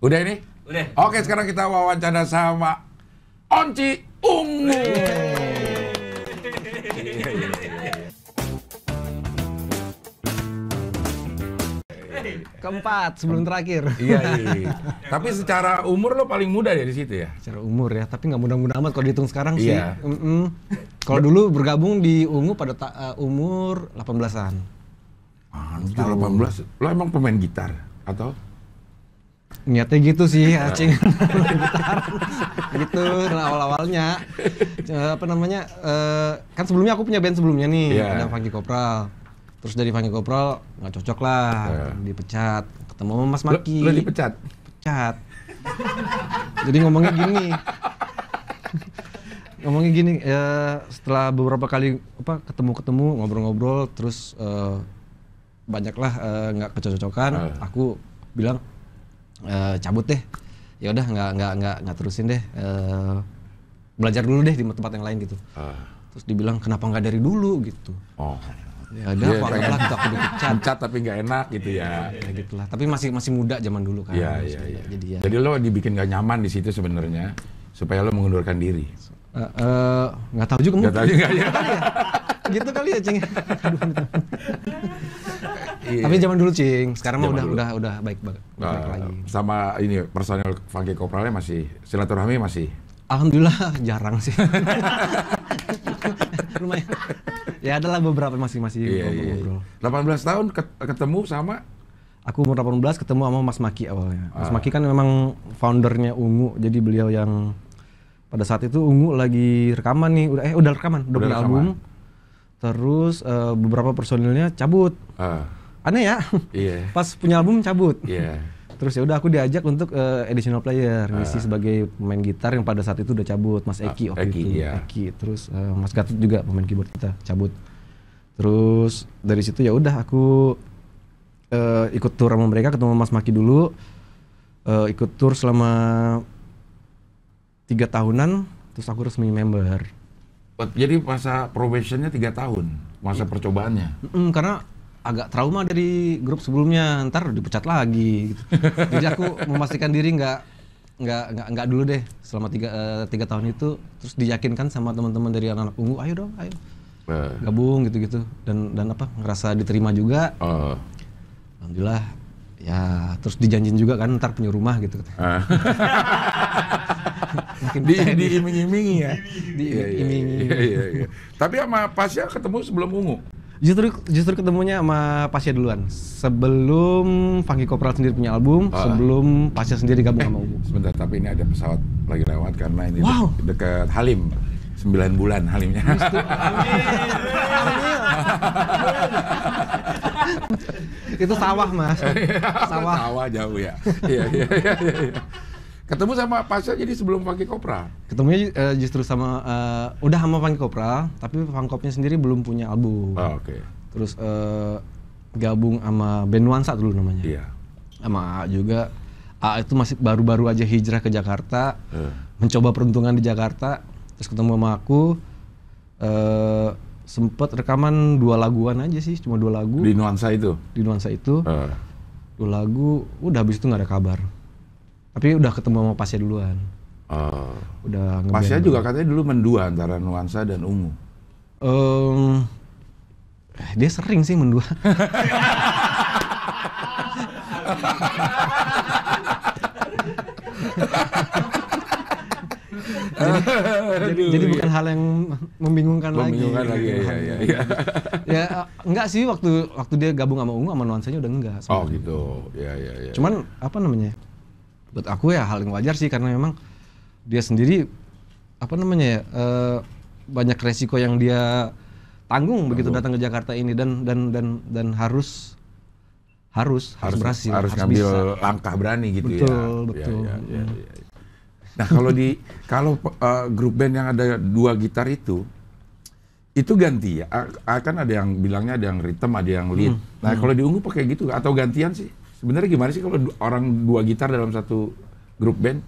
Udah ini? Udah. Oke, sekarang kita wawancara sama Onci Ungu. Iya, iya, iya, Keempat sebelum terakhir. Iya, iya. tapi secara umur lo paling muda ya di situ ya. Secara umur ya, tapi nggak muda-muda amat kalau dihitung sekarang sih. Iya. Mm -mm. Kalau dulu bergabung di Ungu pada uh, umur 18-an. Ah, 18. Lo emang pemain gitar atau niatnya gitu sih acing nah. gitu nah awal awalnya uh, eh, apa namanya uh, kan sebelumnya aku punya band sebelumnya nih yeah. ada Fangi Kopral terus dari Fangi Kopral nggak cocok lah yeah. dipecat ketemu sama Mas Maki lo, dipecat pecat jadi ngomongnya gini ngomongnya gini ya setelah beberapa kali apa ketemu ketemu ngobrol-ngobrol terus uh, banyaklah nggak uh, kecocokan uh. Iya. aku bilang uh, cabut deh ya udah nggak nggak nggak nggak terusin deh uh, belajar dulu deh di tempat yang lain gitu uh. terus dibilang kenapa nggak dari dulu gitu oh ya udah yeah, yeah. gitu aku dipecat tapi nggak enak gitu ya ya gitulah tapi masih masih muda zaman dulu kan yeah, yeah, yeah. jadi ya jadi lo dibikin gak nyaman di situ sebenarnya supaya lo mengundurkan diri Eh, eh, nggak uh, uh, tahu juga mungkin. tahu juga ya. gitu kali ya, gitu ya cing iya. tapi zaman dulu cing sekarang mah udah dulu. udah udah baik banget uh, sama ini personel Fangke Kopralnya masih silaturahmi masih alhamdulillah jarang sih lumayan ya adalah beberapa masih-masih iya, ngobrol. iya. 18 iya. tahun ketemu sama aku umur 18 ketemu sama Mas Maki awalnya Mas uh. Maki kan memang foundernya Ungu jadi beliau yang pada saat itu Ungu lagi rekaman nih udah eh udah rekaman udah, udah punya rekaman. album terus uh, beberapa personilnya cabut uh. aneh ya yeah. pas punya album cabut yeah. terus ya udah aku diajak untuk uh, additional player uh. ngisi ah. sebagai pemain gitar yang pada saat itu udah cabut Mas ah, Eki uh, waktu Eki, itu yeah. Eki terus uh, Mas Gatut juga pemain keyboard kita cabut terus dari situ ya udah aku uh, ikut tour sama mereka ketemu Mas Maki dulu uh, ikut tour selama tiga tahunan terus aku resmi member oh, jadi masa probationnya tiga tahun masa I percobaannya mm, karena agak trauma dari grup sebelumnya ntar dipecat lagi gitu. jadi aku memastikan diri nggak nggak nggak nggak dulu deh selama tiga uh, tiga tahun itu terus diyakinkan sama teman-teman dari anak-anak ungu ayo dong ayo eh. gabung gitu-gitu dan dan apa ngerasa diterima juga uh. alhamdulillah ya terus dijanjin juga kan ntar punya rumah gitu uh. di diiming-imingi ya. Diiming-imingi. Iya, iya, iya, iya, Tapi sama Pasya ketemu sebelum ungu. Justru justru ketemunya sama Pasya duluan. Sebelum Fangi Kopral sendiri punya album, oh. sebelum Pasya sendiri gabung eh, sama Ungu. Sebentar, tapi ini ada pesawat lagi lewat karena ini wow. de dekat Halim. Sembilan bulan Halimnya. itu sawah mas sawah sawah jauh ya iya iya iya Ketemu sama Pasha jadi sebelum Funky Kopra. Ketemunya uh, justru sama uh, udah sama Funky Kopra, tapi Funkopnya sendiri belum punya album. Oh, Oke. Okay. Terus uh, gabung sama band Nuansa dulu namanya. Iya. Sama A juga. A itu masih baru-baru aja hijrah ke Jakarta, uh. mencoba peruntungan di Jakarta, terus ketemu sama aku. Uh, sempet rekaman dua laguan aja sih, cuma dua lagu. Di Nuansa itu. Di Nuansa itu. Uh. Dua lagu, udah habis itu nggak ada kabar tapi udah ketemu sama pasnya duluan. Uh, udah pasnya juga dulu. katanya dulu mendua antara nuansa dan ungu. Um, dia sering sih mendua. jadi, jadi, jadi bukan iya. hal yang membingungkan, membingungkan lagi. lagi, ya, ya, ya. ya enggak sih waktu waktu dia gabung sama Ungu sama nuansanya udah enggak. Oh gitu, ya ya ya. Cuman apa namanya? buat aku ya hal yang wajar sih karena memang dia sendiri apa namanya ya e, banyak resiko yang dia tanggung, tanggung begitu datang ke Jakarta ini dan dan dan dan harus harus harus, harus berhasil harus, harus ngambil bisa. langkah berani gitu ya. betul, ya betul betul ya, ya, iya. ya. ya. nah kalau di kalau uh, grup band yang ada dua gitar itu itu ganti ya akan ada yang bilangnya ada yang rhythm ada yang lead hmm, nah hmm. kalau di ungu pakai gitu atau gantian sih sebenarnya gimana sih kalau orang dua gitar dalam satu grup band?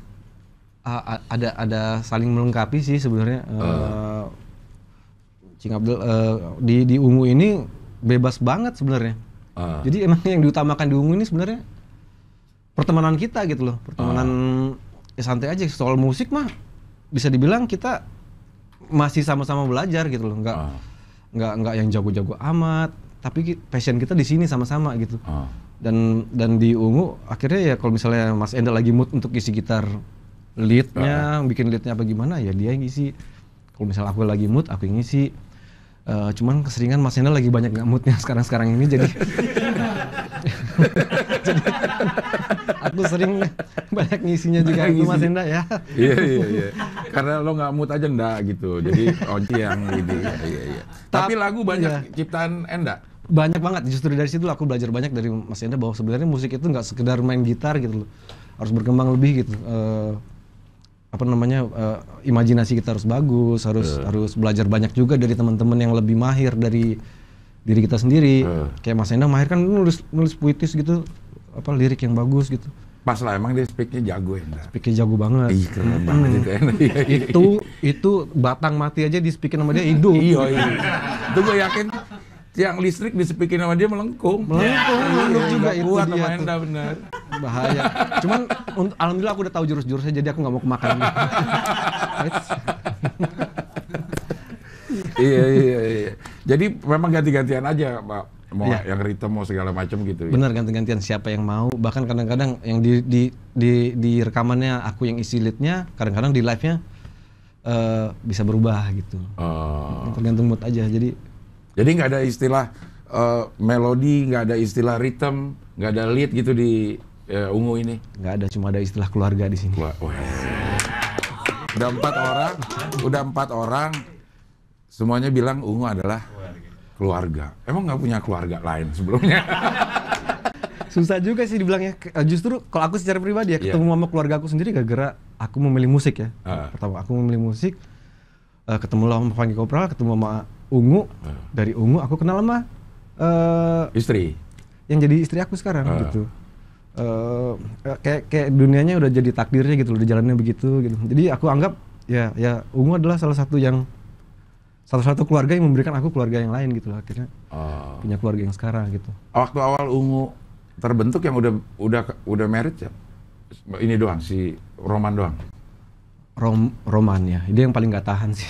Uh, ada ada saling melengkapi sih sebenarnya. Uh. Uh, Cing Abdul uh, di di Ungu ini bebas banget sebenarnya. Uh. Jadi emang yang diutamakan di Ungu ini sebenarnya pertemanan kita gitu loh, pertemanan uh. ya santai aja soal musik mah bisa dibilang kita masih sama-sama belajar gitu loh, nggak uh. nggak nggak yang jago-jago amat, tapi passion kita di sini sama-sama gitu. Uh dan dan di ungu akhirnya ya kalau misalnya Mas Enda lagi mood untuk isi gitar leadnya uh. bikin leadnya apa gimana ya dia yang isi kalau misalnya aku lagi mood aku yang ngisi uh, cuman keseringan Mas Enda lagi banyak nggak moodnya sekarang sekarang ini jadi aku sering banyak ngisinya juga banyak gitu, ngisi. Mas Enda ya iya iya iya karena lo nggak mood aja enggak gitu jadi onci yang ini gitu. iya, iya iya tapi lagu banyak iya. ciptaan Enda banyak banget justru dari situ aku belajar banyak dari Mas Enda bahwa sebenarnya musik itu nggak sekedar main gitar gitu loh harus berkembang lebih gitu uh, apa namanya uh, imajinasi kita harus bagus harus uh. harus belajar banyak juga dari teman-teman yang lebih mahir dari diri kita sendiri uh. kayak Mas Enda mahir kan nulis nulis puitis gitu apa lirik yang bagus gitu pas lah emang dia speaknya jago ya speaknya jago banget Ih, keren hmm. banget itu itu itu batang mati aja di speakin sama dia hidup iya, iya itu gue yakin tiang listrik disepikin sama dia melengkung. Melengkung, ya, melengkung juga itu kuat dia. Kuat Enda benar. Bahaya. Cuman alhamdulillah aku udah tahu jurus-jurusnya jadi aku nggak mau kemakan. iya iya iya. Jadi memang ganti-gantian aja, Pak. Mau ya. yang ritme mau segala macam gitu. Ya? Benar ganti-gantian siapa yang mau. Bahkan kadang-kadang yang di, di di di rekamannya aku yang isi leadnya, kadang-kadang di live-nya uh, bisa berubah gitu. Oh. Tergantung mood aja. Jadi jadi nggak ada istilah uh, melodi, nggak ada istilah rhythm, nggak ada lead gitu di uh, ungu ini. Nggak ada, cuma ada istilah keluarga di sini. Wah, wah. Udah empat orang, udah empat orang, semuanya bilang ungu adalah keluarga. Emang nggak punya keluarga lain sebelumnya? Susah juga sih dibilangnya. Eh, justru kalau aku secara pribadi ya iya. ketemu yeah. sama keluarga aku sendiri gara-gara aku memilih musik ya. Uh. Pertama aku memilih musik, uh, ketemu lah sama Fangi Kopral, ketemu sama Ungu. Uh. Dari Ungu aku kenal sama uh, istri. Yang jadi istri aku sekarang uh. gitu. Uh, kayak kayak dunianya udah jadi takdirnya gitu, udah jalannya begitu gitu. Jadi aku anggap ya ya Ungu adalah salah satu yang satu satu keluarga yang memberikan aku keluarga yang lain gitu akhirnya uh. punya keluarga yang sekarang gitu. Waktu awal Ungu terbentuk yang udah udah udah married ya? Ini doang si Roman doang. Rom Roman ya. Dia yang paling nggak tahan sih.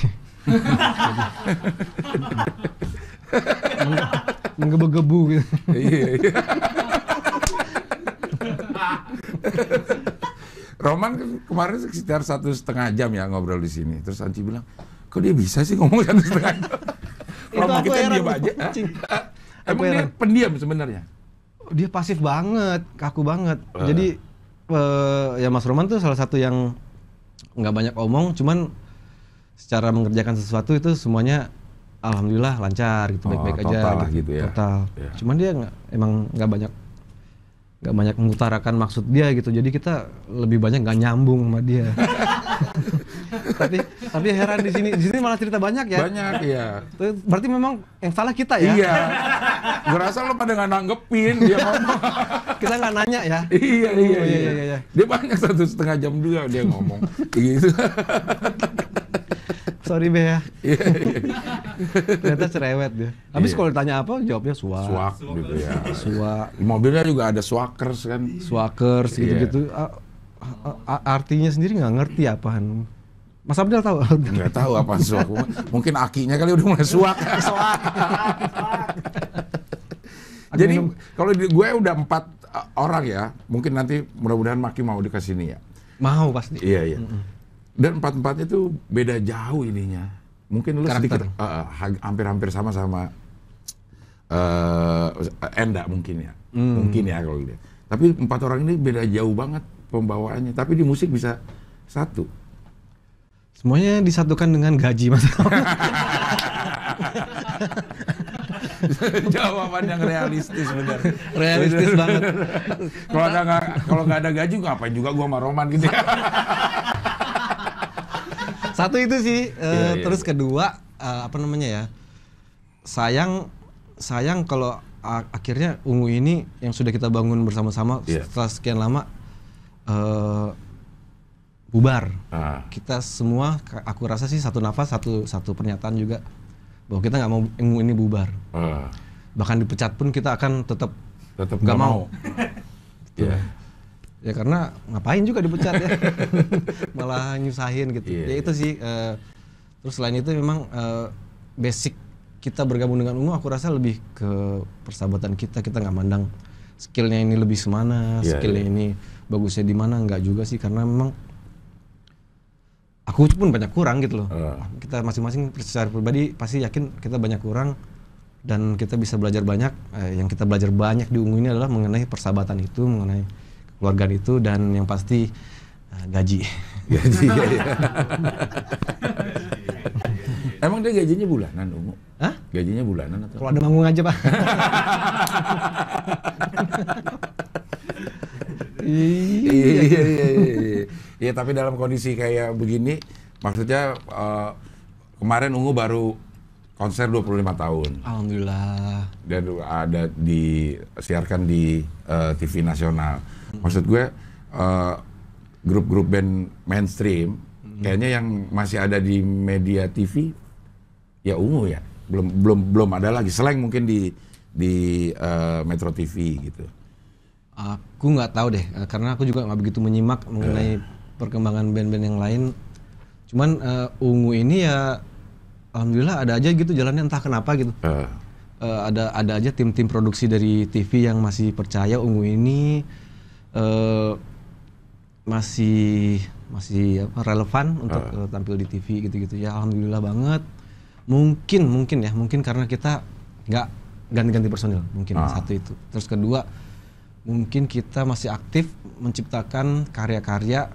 Menggebu-gebu gitu. Iya, iya. Roman kan kemarin sekitar satu setengah jam ya ngobrol di sini. Terus Anci bilang, kok dia bisa sih ngomong satu setengah jam? Roman kita dia aja. Emang dia pendiam sebenarnya? Dia pasif banget, kaku banget. Eh. Jadi eh, ya Mas Roman tuh salah satu yang nggak banyak omong cuman secara mengerjakan sesuatu itu semuanya alhamdulillah lancar gitu oh, baik-baik oh, aja total gitu, gitu ya total ya. cuman dia gak, emang nggak banyak nggak banyak mengutarakan maksud dia gitu jadi kita lebih banyak nggak nyambung sama dia tapi tapi heran di sini di sini malah cerita banyak ya banyak ya berarti memang yang salah kita ya iya gue rasa lo pada nggak nanggepin dia ngomong kita nggak nanya ya iya iya, oh, iya, iya iya iya dia banyak satu setengah jam dua dia ngomong gitu sorry be ya. Iya, iya. Ternyata cerewet dia. Habis yeah. kalau ditanya apa jawabnya suak. Suak gitu ya. Suak. Mobilnya juga ada suakers kan. suakers gitu-gitu. Artinya sendiri nggak ngerti apaan. Mas Abdul tahu? Enggak tahu apa suak. Mungkin akinya kali udah mulai suak. suak. Jadi kalau gue udah empat eh, orang ya, mungkin nanti mudah-mudahan Maki mau dikasih ini ya. Mau pasti. Iya iya. Mm -hmm. Dan empat empatnya itu beda jauh ininya. Mungkin lu Karakter. sedikit uh, hampir-hampir sama sama uh, Enda mungkin ya. Mm. Mungkin ya kalau gitu. Tapi empat orang ini beda jauh banget pembawaannya. Tapi di musik bisa satu Semuanya disatukan dengan gaji mas. Jawaban yang realistis benar. Realistis banget. kalau ada kalau nggak ada gaji ngapain juga gua sama Roman gitu. Ya? Satu itu sih. Uh, eh, yeah, iya. Terus kedua uh, apa namanya ya? Sayang sayang kalau akhirnya ungu ini yang sudah kita bangun bersama-sama yeah. setelah sekian lama uh, bubar. Ah. Kita semua, aku rasa sih satu nafas, satu satu pernyataan juga bahwa kita nggak mau ilmu ini bubar. Ah. Bahkan dipecat pun kita akan tetap tetap nggak mau. mau. Gitu. yeah. Ya karena ngapain juga dipecat ya, malah nyusahin gitu. Yeah, ya iya. itu sih. Uh, terus selain itu memang uh, basic kita bergabung dengan ungu, aku rasa lebih ke persahabatan kita. Kita nggak mandang skillnya ini lebih semana, yeah, skillnya yeah. ini bagusnya di mana nggak juga sih karena memang aku pun banyak kurang gitu loh. Uh. Kita masing-masing secara pribadi pasti yakin kita banyak kurang dan kita bisa belajar banyak. Eh, yang kita belajar banyak di Ungu ini adalah mengenai persahabatan itu, mengenai keluarga itu dan yang pasti uh, gaji. Gaji. ya, ya. Emang dia gajinya bulanan Ungu? Hah? Gajinya bulanan atau? Kalau ada manggung aja, Pak. iya, iya, iya. iya, iya. Iya tapi dalam kondisi kayak begini, maksudnya uh, kemarin Ungu baru konser 25 tahun. Alhamdulillah. Dan ada disiarkan di uh, eh, TV nasional. Maksud gue uh, grup-grup band mainstream kayaknya yang masih ada di media TV ya ungu ya. Belum belum belum ada lagi selain mungkin di di uh, Metro TV gitu. Aku nggak tahu deh karena aku juga nggak begitu menyimak mengenai perkembangan band-band yang lain cuman uh, ungu ini ya alhamdulillah ada aja gitu jalannya entah kenapa gitu uh. Uh, ada ada aja tim-tim produksi dari TV yang masih percaya ungu ini uh, masih masih apa, relevan untuk uh. tampil di TV gitu-gitu ya alhamdulillah banget mungkin mungkin ya mungkin karena kita nggak ganti-ganti personil mungkin uh. satu itu terus kedua mungkin kita masih aktif menciptakan karya-karya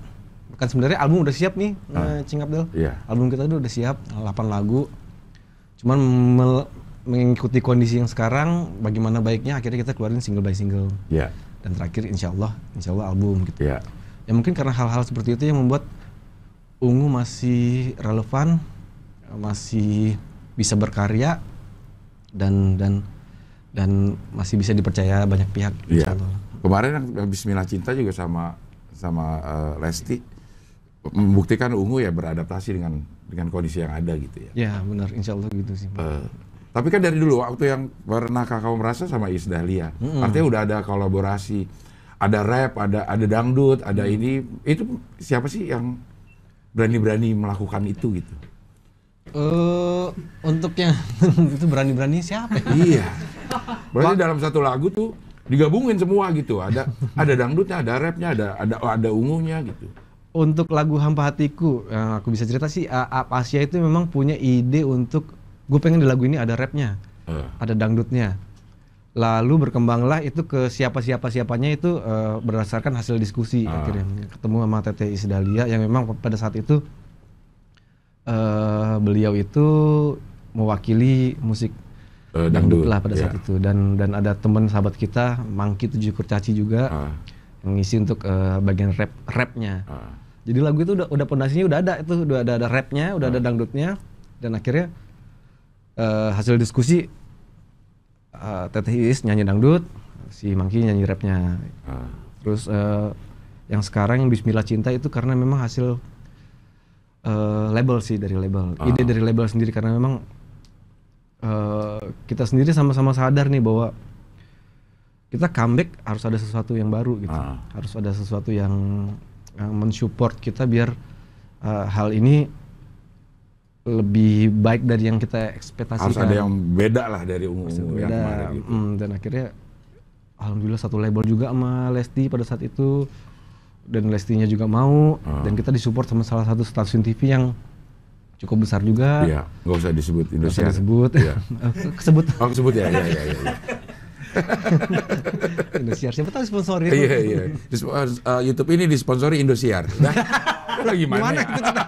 kan sebenarnya album udah siap nih hmm. Cing Abdul. Yeah. Album kita tuh udah siap 8 lagu. Cuman mengikuti kondisi yang sekarang bagaimana baiknya akhirnya kita keluarin single by single. Yeah. Dan terakhir insya Allah, insya Allah album gitu. Yeah. Ya mungkin karena hal-hal seperti itu yang membuat Ungu masih relevan, masih bisa berkarya dan dan dan masih bisa dipercaya banyak pihak. Iya. Yeah. Kemarin habis Bismillah Cinta juga sama sama uh, Lesti membuktikan ungu ya beradaptasi dengan dengan kondisi yang ada gitu ya. Ya benar, insya Allah gitu sih. Uh, tapi kan dari dulu waktu yang pernah kakak merasa sama Is Dahlia, mm-hmm. artinya udah ada kolaborasi, ada rap, ada ada dangdut, ada mm. ini, itu siapa sih yang berani-berani melakukan itu gitu? Uh, untuk yang itu berani-berani siapa? Ya? iya. Berarti Bak- dalam satu lagu tuh digabungin semua gitu, ada ada dangdutnya, ada rapnya, ada ada ada ungunya gitu untuk lagu hampa hatiku yang aku bisa cerita sih Up Asia itu memang punya ide untuk gue pengen di lagu ini ada rapnya uh. ada dangdutnya lalu berkembanglah itu ke siapa siapa siapanya itu uh, berdasarkan hasil diskusi uh. akhirnya ketemu sama Tete Isdalia yang memang pada saat itu uh, beliau itu mewakili musik uh, dangdut, lah pada yeah. saat iya. itu dan dan ada teman sahabat kita Mangki Tujuh Kurcaci juga uh. yang ngisi untuk uh, bagian rap rapnya ah jadi lagu itu udah udah pondasinya udah ada itu udah ada, ada rapnya udah ada hmm. dangdutnya dan akhirnya uh, hasil diskusi uh, eh, Teteh Iis nyanyi dangdut si Mangki nyanyi rapnya hmm. terus uh, yang sekarang yang Bismillah Cinta itu karena memang hasil uh, label sih dari label hmm. ide dari label sendiri karena memang uh, kita sendiri sama-sama sadar nih bahwa kita comeback harus ada sesuatu yang baru gitu ah. harus ada sesuatu yang mensupport kita biar uh, hal ini lebih baik dari yang kita ekspektasikan. Harus ada yang beda lah dari umum yang kemarin gitu. Mm, dan akhirnya alhamdulillah satu label juga sama Lesti pada saat itu dan Lestinya juga mau uh. dan kita disupport sama salah satu stasiun TV yang cukup besar juga. Iya, nggak usah disebut Indonesia. Nggak usah disebut. Iya. kesebut. Oh, kesebut ya, ya, ya, ya. Indosiar siapa tahu itu. Iya iya. Eh, YouTube ini disponsori Indosiar. Nah, gimana? Gimana ya?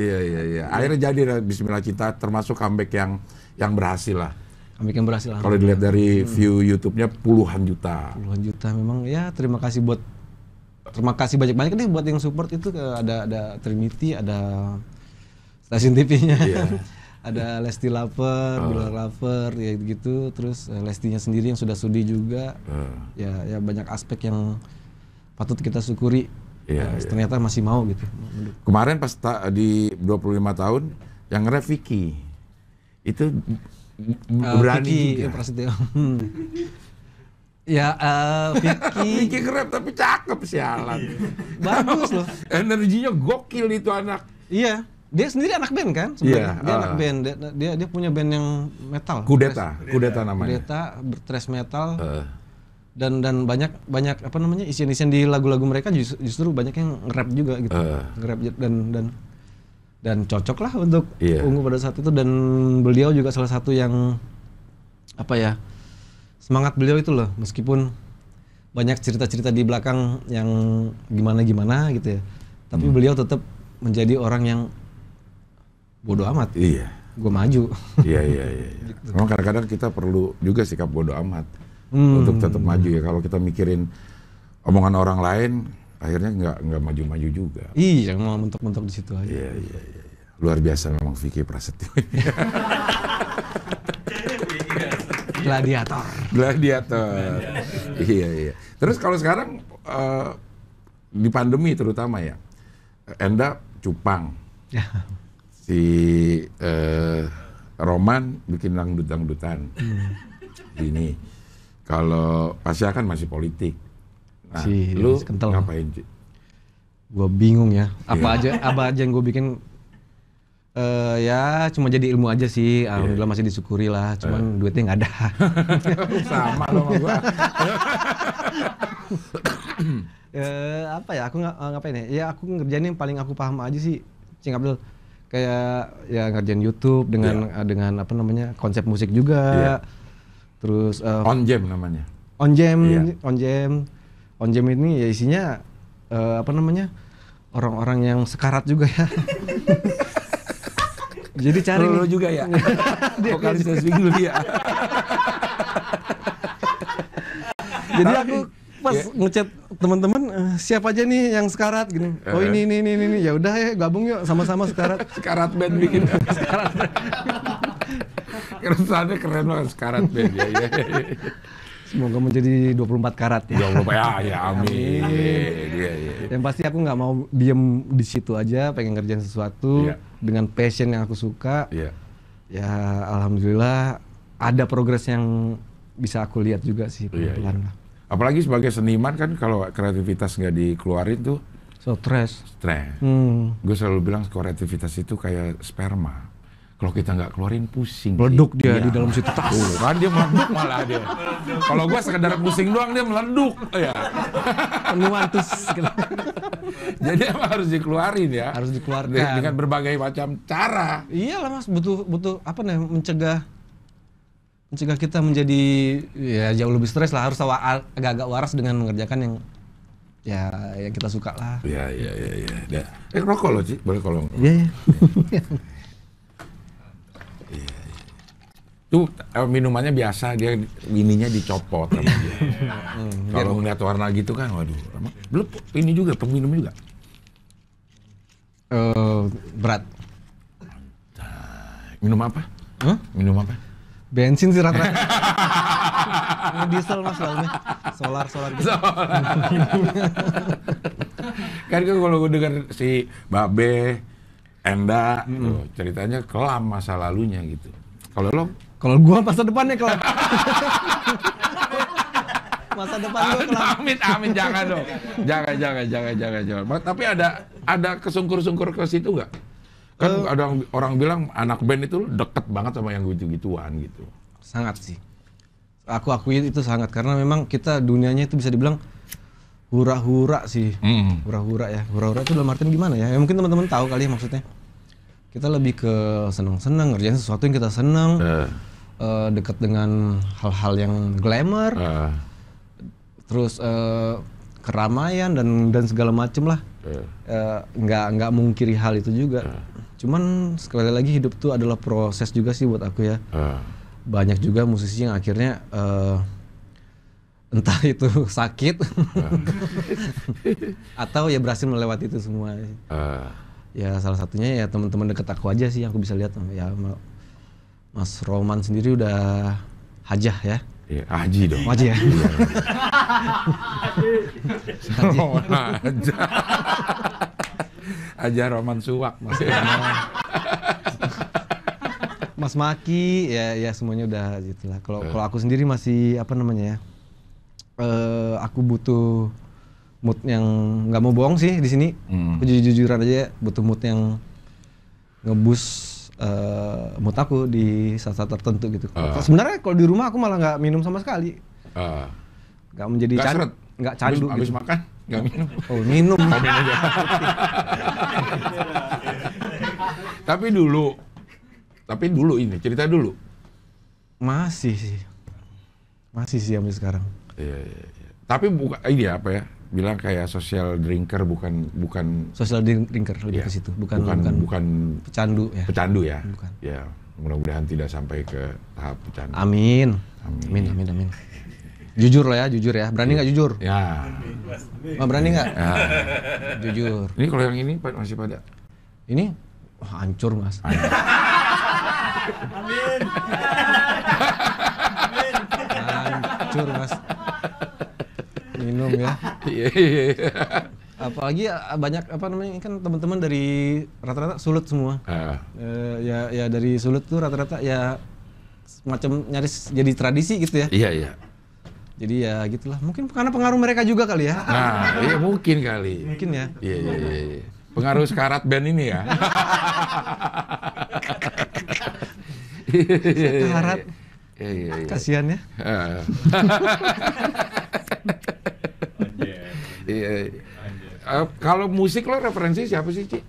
Iya iya iya. Akhirnya jadi Bismillah Cita termasuk comeback yang yang berhasil lah. Comeback yang berhasil. Kalau dilihat dari view YouTube-nya puluhan juta. Puluhan juta memang ya terima kasih buat terima kasih banyak-banyak nih buat yang support itu eh, ada ada Trinity, ada stasiun TV-nya. Iya. ada Lesti Laper, uh. Ah. Bilar ya gitu, terus uh, Lestinya sendiri yang sudah sudi juga. Uh. Ya ya banyak aspek yang patut kita syukuri. Yeah, iya, ya, ternyata masih mau gitu. Kemarin pas ta di 25 tahun yang nge Vicky itu uh, berani Vicky, juga. Hmm. Ya, Ya, uh, Vicky. Vicky keren tapi cakep sialan. Bagus loh. Energinya gokil itu anak. Iya. Dia sendiri anak band kan? Iya. Yeah, dia uh, anak ah. band. Dia, dia dia punya band yang metal. Kudeta, thrash, kudeta namanya. Kudeta bertres metal. Uh. Dan dan banyak banyak apa namanya isian-isian di lagu-lagu mereka justru, justru banyak yang rap juga gitu. Uh. Eh. Rap dan dan dan cocok lah untuk yeah. ungu pada saat itu dan beliau juga salah satu yang apa ya semangat beliau itu loh meskipun banyak cerita-cerita di belakang yang gimana gimana gitu ya tapi hmm. beliau tetap menjadi orang yang bodoh amat. Iya. Gue maju. Iya iya iya. iya. gitu. Memang kadang-kadang kita perlu juga sikap bodoh amat hmm. untuk tetap maju ya. Kalau kita mikirin omongan orang lain, akhirnya nggak nggak maju-maju juga. Iya, mau mentok-mentok di situ aja. Iya iya iya. Luar biasa memang Vicky Prasetyo. Gladiator. Gladiator. iya iya. Terus kalau sekarang uh, di pandemi terutama ya, Enda cupang. Ya si eh, Roman bikin dangdut-dangdutan hmm. ini kalau pasti akan masih politik nah, si, lu kental. ngapain gue bingung ya iya. apa yeah. aja apa aja yang gue bikin Uh, ya cuma jadi ilmu aja sih iya. alhamdulillah yeah. masih disyukuri lah cuman uh. duitnya nggak ada sama lo sama gua uh, apa ya aku nggak ngapain ya ya aku ngerjain yang paling aku paham aja sih Cing Abdul kayak ya ngerjain YouTube dengan yeah. Iya. dengan apa namanya konsep musik juga. Yeah. Terus uh, on jam namanya. On jam, yeah. on jam, on jam ini ya isinya uh, apa namanya orang-orang yang sekarat juga ya. Jadi cari lo juga ya. Vokalis Swing dulu ya. Jadi nah, aku pas yeah. ngechat teman-teman uh, siapa aja nih yang sekarat gini gitu. eh. oh ini ini ini ini ya udah ya gabung yuk sama-sama sekarat sekarat band bikin sekarat keresahannya keren banget sekarat band ya, ya, ya, ya. Semoga menjadi 24 karat ya. 24 ya, ya amin. amin. Ya, ya, Yang pasti aku nggak mau diem di situ aja, pengen kerjaan sesuatu ya. dengan passion yang aku suka. Ya, ya alhamdulillah ada progres yang bisa aku lihat juga sih iya, iya. pelan-pelan. Ya, ya. Apalagi sebagai seniman kan kalau kreativitas nggak dikeluarin tuh stress. Stress. Hmm. Gue selalu bilang kreativitas itu kayak sperma. Kalau kita nggak keluarin pusing. Meleduk dia ya. di iya. dalam situ tas. Oh, kan dia meleduk malah dia. kalau gue sekedar pusing doang dia meleduk ya. Penuantus. Jadi emang harus dikeluarin ya. Harus dikeluarkan. Dengan berbagai macam cara. Iyalah mas butuh butuh apa nih mencegah mencegah kita menjadi ya jauh lebih stres lah harus agak-agak waras dengan mengerjakan yang ya yang kita suka lah. Iya iya iya iya. Ya. Eh rokok loh sih boleh kalau. Iya iya. Tuh iya, iya. Itu eh, minumannya biasa dia ininya dicopot sama dia. Hmm, Kalau ngeliat warna gitu kan waduh. Belum ini juga peminum juga. Uh, berat. Minum apa? Huh? Minum apa? bensin sih rata-rata diesel mas nih, solar solar gitu. kan kalau gue dengar si Babe Enda hmm. ceritanya kelam masa lalunya gitu kalau lo kalau gua masa depannya kelam masa depan gua kelam amin amin jangan dong jangan jangan jangan jangan jangan tapi ada ada kesungkur-sungkur ke situ nggak Kan uh, ada orang bilang anak band itu deket banget sama yang gitu-gituan gitu. Sangat sih. Aku akui itu sangat karena memang kita dunianya itu bisa dibilang hura-hura sih. hura hura mm. ya. Hura-hura itu dalam artian gimana ya? ya mungkin teman-teman tahu kali ya maksudnya. Kita lebih ke senang-senang ngerjain sesuatu yang kita senang. Uh. Eh. Uh, eh, dekat dengan hal-hal yang glamour. Uh. Terus uh, keramaian dan dan segala macem lah nggak uh. uh, nggak mungkiri hal itu juga uh. Cuman sekali lagi hidup tuh adalah proses juga sih buat aku ya. Uh. Banyak juga musisi yang akhirnya uh, entah itu sakit uh. atau ya berhasil melewati itu semua. Uh. Ya salah satunya ya teman-teman dekat aku aja sih yang aku bisa lihat ya Mas Roman sendiri udah hajah ya. Ya, haji dong. Haji ya. Iya. haji. haji. Aja Roman Suwak Mas. Mas Maki ya ya semuanya udah gitulah. Kalau iya. kalau aku sendiri masih apa namanya ya? Uh, aku butuh mood yang nggak mau bohong sih di sini. Hmm. jujur-jujuran aja butuh mood yang ngebus uh, mood aku di saat-saat tertentu gitu. Uh. Sebenarnya kalau di rumah aku malah nggak minum sama sekali. Ah. Nggak uh. Gak menjadi gak candu. Nggak candu. Abis, gitu. makan? Gak minum. Oh, minum. Oh, minum tapi dulu, tapi dulu ini, cerita dulu. Masih sih. Masih sih sampai sekarang. Iya, iya, iya. Tapi bukan, ini apa ya? Bilang kayak social drinker bukan bukan social drinker lebih iya, ke situ. Bukan bukan, bukan bukan pecandu ya. Pecandu ya. Bukan. Ya, mudah-mudahan tidak sampai ke tahap pecandu. Amin. Amin amin amin. amin. Jujur loh ya, jujur ya. Berani iya. nggak jujur? Ya. Mas berani nggak? Nah, jujur. Ini kalau yang ini masih pada? Ini oh, hancur mas. Amin. hancur mas. Minum ya. Iya iya, iya. apalagi eh, banyak apa namanya kan teman-teman dari rata-rata sulut semua uh. e, ya ya dari sulut tuh rata-rata ya macam nyaris jadi tradisi gitu ya iya iya jadi ya gitulah. Mungkin karena pengaruh mereka juga kali ya. Nah, iya mungkin kali. Mungkin ya. Iya, iya, iya. iya. Pengaruh sekarat band ini ya. sekarat. Iya, iya, iya. Kasihan ya. Iya. Uh, kalau musik lo referensi siapa sih, Ci?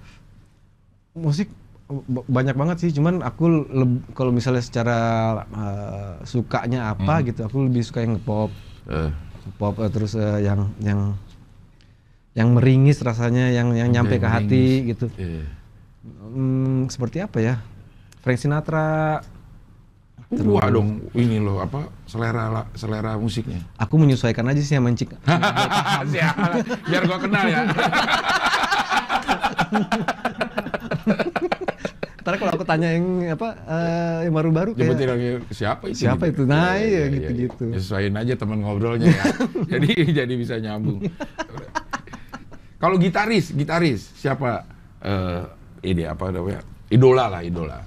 Musik banyak banget sih cuman aku kalau misalnya secara uh, sukanya apa hmm. gitu aku lebih suka yang pop uh. pop uh, terus uh, yang yang yang meringis rasanya yang yang okay, nyampe ke meringis. hati gitu yeah. hmm, seperti apa ya Frank Sinatra Terus. Wah dong, ini loh apa selera selera musiknya? Aku menyesuaikan aja sih yang mencik. Biar gua kenal ya. Ntar kalau aku tanya yang apa uh, yang baru-baru kayak lagi, siapa itu? Siapa gitu? itu? Nah, iya, iya, iya, gitu-gitu. Ya, ya, sesuaiin aja teman ngobrolnya ya. jadi jadi bisa nyambung. kalau gitaris, gitaris siapa uh, ini apa namanya? Idola lah, idola.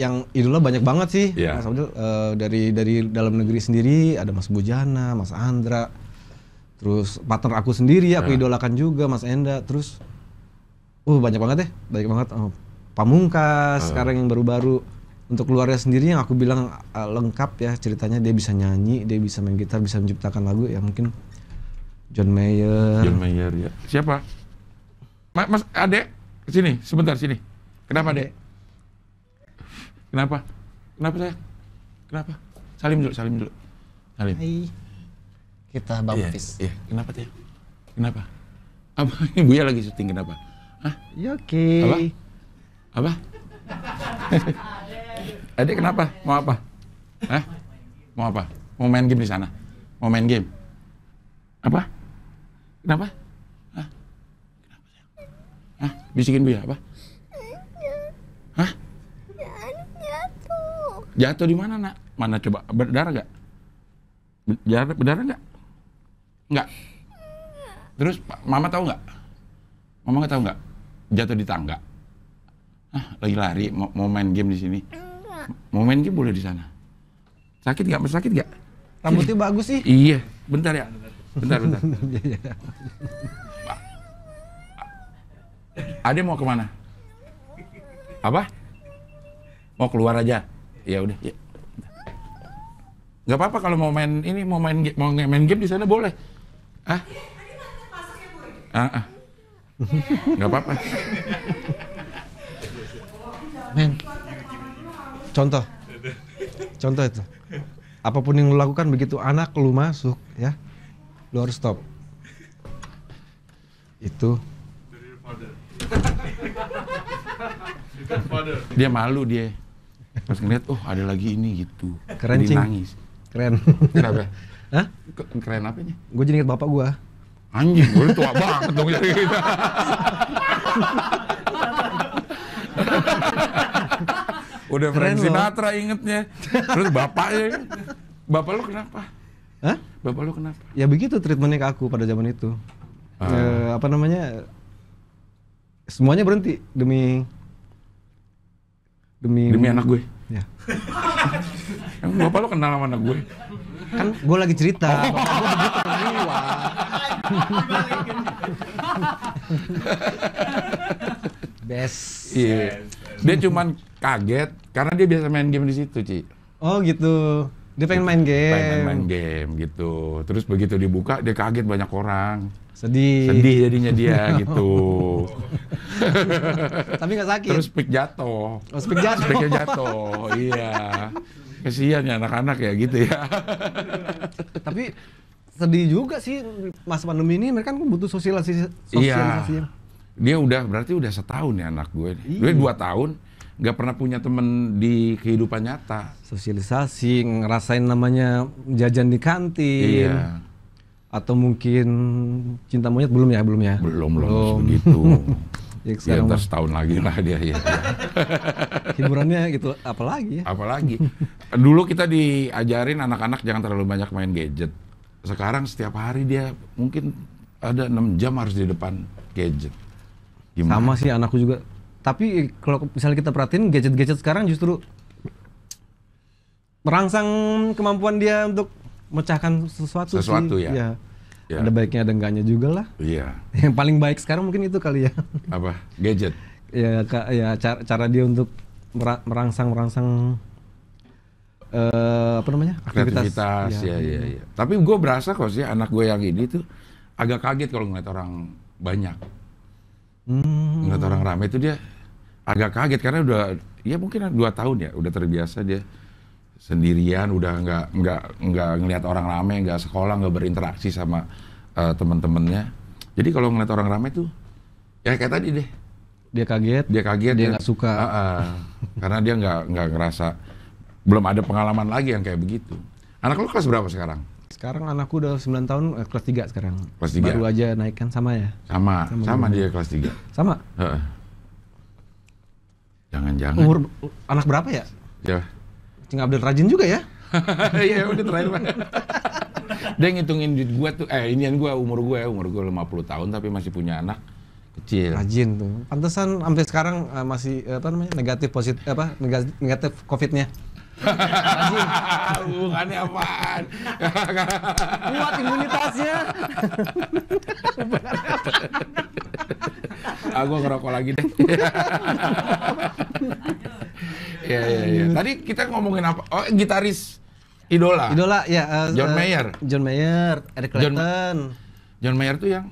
Yang idola banyak banget sih. Yeah. Mas Abdul uh, dari dari dalam negeri sendiri ada Mas bujana Mas Andra. Terus partner aku sendiri aku yeah. idolakan juga Mas Enda. Terus uh banyak banget deh, ya, banyak banget. Oh, Pamungkas uh. sekarang yang baru-baru untuk keluarnya sendiri yang aku bilang uh, lengkap ya ceritanya dia bisa nyanyi dia bisa main gitar bisa menciptakan lagu ya mungkin John Mayer John Mayer ya siapa Mas, mas Ade sini sebentar sini kenapa Ade kenapa kenapa saya kenapa salim dulu salim dulu salim Hai. kita baptis iya, Fis. iya. kenapa teh kenapa apa ini Buya lagi syuting kenapa ah ya oke okay. Apa? Adik kenapa? Mau apa? Hah? Mau apa? Mau main game di sana? Mau main game? Apa? Kenapa? Hah? Hah? Bisikin bu ya apa? Hah? Jatuh. Jatuh di mana nak? Mana coba? Berdarah gak? Berdarah, berdarah gak? Enggak. Terus mama tahu nggak? Mama nggak tahu nggak? Jatuh di tangga ah lagi lari mau, main game di sini mau main game boleh di sana sakit nggak sakit nggak rambutnya Sini. bagus sih iya bentar ya bentar bentar Ade mau kemana apa mau keluar aja ya udah ya. nggak apa-apa kalau mau main ini mau main mau main game di sana boleh ah ah, ah. nggak apa-apa men contoh contoh itu apapun yang lo lakukan begitu anak lo masuk ya lo harus stop itu dia malu dia pas ngeliat oh ada lagi ini gitu keren Jadi cing nangis keren kenapa Hah? keren apanya gue jadi inget bapak gue anjing gue tua banget dong ya. Udah Keren Frank Sinatra loh. ingetnya. Terus ya Bapak lu kenapa? Hah? Bapak lu kenapa? Ya begitu treatmentnya ke aku pada zaman itu. ah. E, apa namanya? Semuanya berhenti demi demi demi anak gue. Ya. Emang bapak lu kenal sama anak gue? Kan gue lagi cerita. Oh. Bapak gue begitu terliwat. Best. Iya. Yeah. Dia cuman kaget karena dia biasa main game di situ, Ci. Oh, gitu. Dia pengen main game. Pengen main game gitu. Terus begitu dibuka dia kaget banyak orang. Sedih. Sedih jadinya dia gitu. Tapi nggak sakit. Terus pick jatuh. Oh, speak jatuh. Speak jatuh. iya. Kasihan ya anak-anak ya gitu ya. Tapi sedih juga sih masa pandemi ini mereka kan butuh iya. sosialisasi sosialisasi. Iya dia udah berarti udah setahun ya anak gue nih. Gue iya. dua tahun nggak pernah punya temen di kehidupan nyata. Sosialisasi, ngerasain namanya jajan di kantin. Iya. Atau mungkin cinta monyet belum ya belum ya? Belum belum, begitu. ya, ya ntar setahun lagi lah dia ya. Hiburannya gitu, apalagi ya? Apalagi. Dulu kita diajarin anak-anak jangan terlalu banyak main gadget. Sekarang setiap hari dia mungkin ada enam jam harus di depan gadget Gimana? Sama sih anakku juga. Tapi eh, kalau misalnya kita perhatiin gadget-gadget sekarang justru merangsang kemampuan dia untuk mecahkan sesuatu, sesuatu sih. ya. ya. Ya. Ada baiknya ada enggaknya juga lah. Iya. Yang paling baik sekarang mungkin itu kali ya. Apa? Gadget. ya, ka, ya cara, cara dia untuk merangsang merangsang uh, apa namanya? aktivitas. aktivitas ya, ya, ya. ya. Tapi gue berasa kok sih anak gue yang ini tuh agak kaget kalau ngeliat orang banyak Hmm. Ngeliat orang rame itu dia agak kaget karena udah ya mungkin dua tahun ya udah terbiasa dia sendirian udah nggak nggak nggak ngelihat orang rame nggak sekolah nggak berinteraksi sama uh, eh, teman-temannya jadi kalau ngeliat orang rame tuh ya kayak tadi deh dia kaget dia kaget dia ya. nggak suka uh, uh, karena dia nggak nggak ngerasa belum ada pengalaman lagi yang kayak begitu anak lu kelas berapa sekarang sekarang anakku udah 9 tahun, eh, kelas 3 sekarang. Kelas 3. Baru aja naikkan sama ya? Sama, sama, sama dia kelas 3. Sama? Jangan-jangan. Umur anak berapa ya? Ya. Cing Abdul rajin juga ya? Iya, udah terakhir banget. Dia ngitungin duit gua tuh, eh inian gua umur gua ya, umur gua 50 tahun tapi masih punya anak kecil. Rajin tuh. Pantesan sampai sekarang eh, masih eh, apa namanya? negatif positif apa negatif, negatif Covid-nya. Bukan ya apaan? Kuat imunitasnya. ah, ngerokok lagi deh. Ya ya ya. Tadi kita ngomongin apa? Oh, gitaris idola. Idola, ya. Uh, John eh, Mayer. John Mayer, Eric Clapton. John, John Mayer tuh yang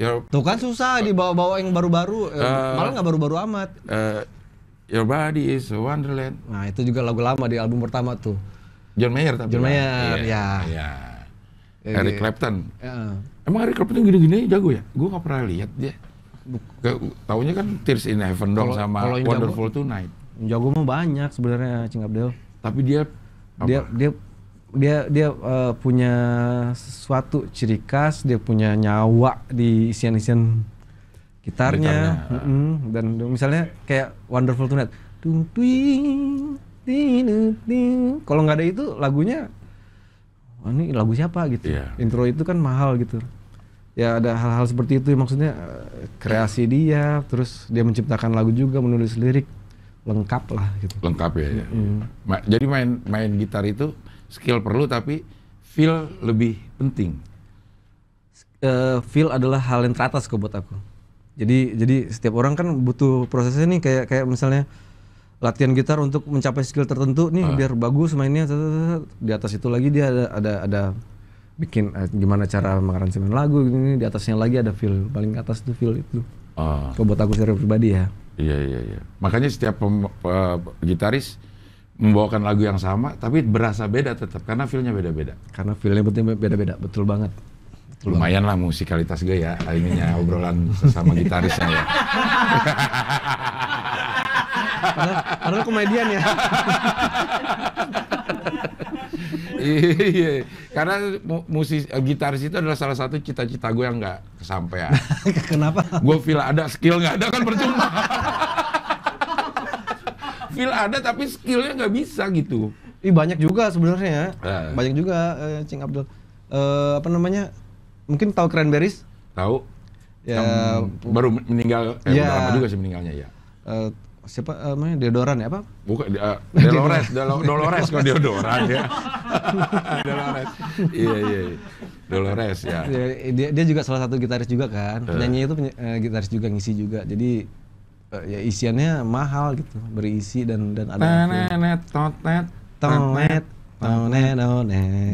Ya, Tuh kan susah dibawa-bawa yang baru-baru, uh, malah nggak baru-baru amat. Uh, Your Body is a Wonderland. Nah, itu juga lagu lama di album pertama tuh. John Mayer tapi. John ya? Mayer, iya, ya. ya. ya. Eric Clapton. Ya. Emang Eric Clapton gini-gini jago ya? Gue nggak pernah lihat dia. Ke, taunya kan Tears in Heaven dong sama kalo Wonderful jago, Tonight. Jago mah banyak sebenarnya Cing Abdel. Tapi dia apa? dia dia dia dia uh, punya sesuatu ciri khas, dia punya nyawa di isian-isian gitarnya, gitarnya. Mm -mm. dan misalnya kayak Wonderful Tonight dung twing ting kalau nggak ada itu lagunya oh, ini lagu siapa gitu yeah. intro itu kan mahal gitu ya ada hal-hal seperti itu ya, maksudnya eh, kreasi dia terus dia menciptakan lagu juga menulis lirik lengkap lah gitu lengkap ya, ya. Mm. jadi main main gitar itu skill perlu tapi feel lebih penting uh, feel adalah hal yang teratas kok buat aku jadi jadi setiap orang kan butuh prosesnya nih kayak kayak misalnya latihan gitar untuk mencapai skill tertentu nih uh. biar bagus mainnya di atas itu lagi dia ada ada ada bikin eh, gimana cara mengaransemen lagu ini di atasnya lagi ada feel paling atas itu feel itu. Uh. buat aku secara pribadi ya. Iya iya iya. Makanya setiap pem, pem, gitaris membawakan lagu yang sama tapi berasa beda tetap karena feelnya beda-beda. Karena feelnya beda-beda betul banget lumayan lah musikalitas gue ya akhirnya obrolan sama gitarisnya ya karena padahal komedian ya iya karena musik eh, gitaris itu adalah salah satu cita-cita gue yang nggak kesampaian kenapa gue feel ada skill nggak ada kan percuma feel ada tapi skillnya nggak bisa gitu Ih, banyak juga sebenarnya uh. banyak juga uh, Cing Abdul uh, apa namanya mungkin tahu Cranberries? Tahu. Ya, yang baru meninggal eh, ya, lama juga sih meninggalnya ya. Uh, siapa uh, Deodoran ya apa? Bukan uh, eh, Delores, Dolores kok Deodoran ya. Dolores. Iya, iya iya. Dolores ya. Iya, dia, dia juga salah satu gitaris juga kan. Penyanyi itu peny uh, gitaris juga ngisi juga. Jadi uh, ya isiannya mahal gitu, berisi dan dan ada. Nenet, tonet, tonet, tonet, tonet.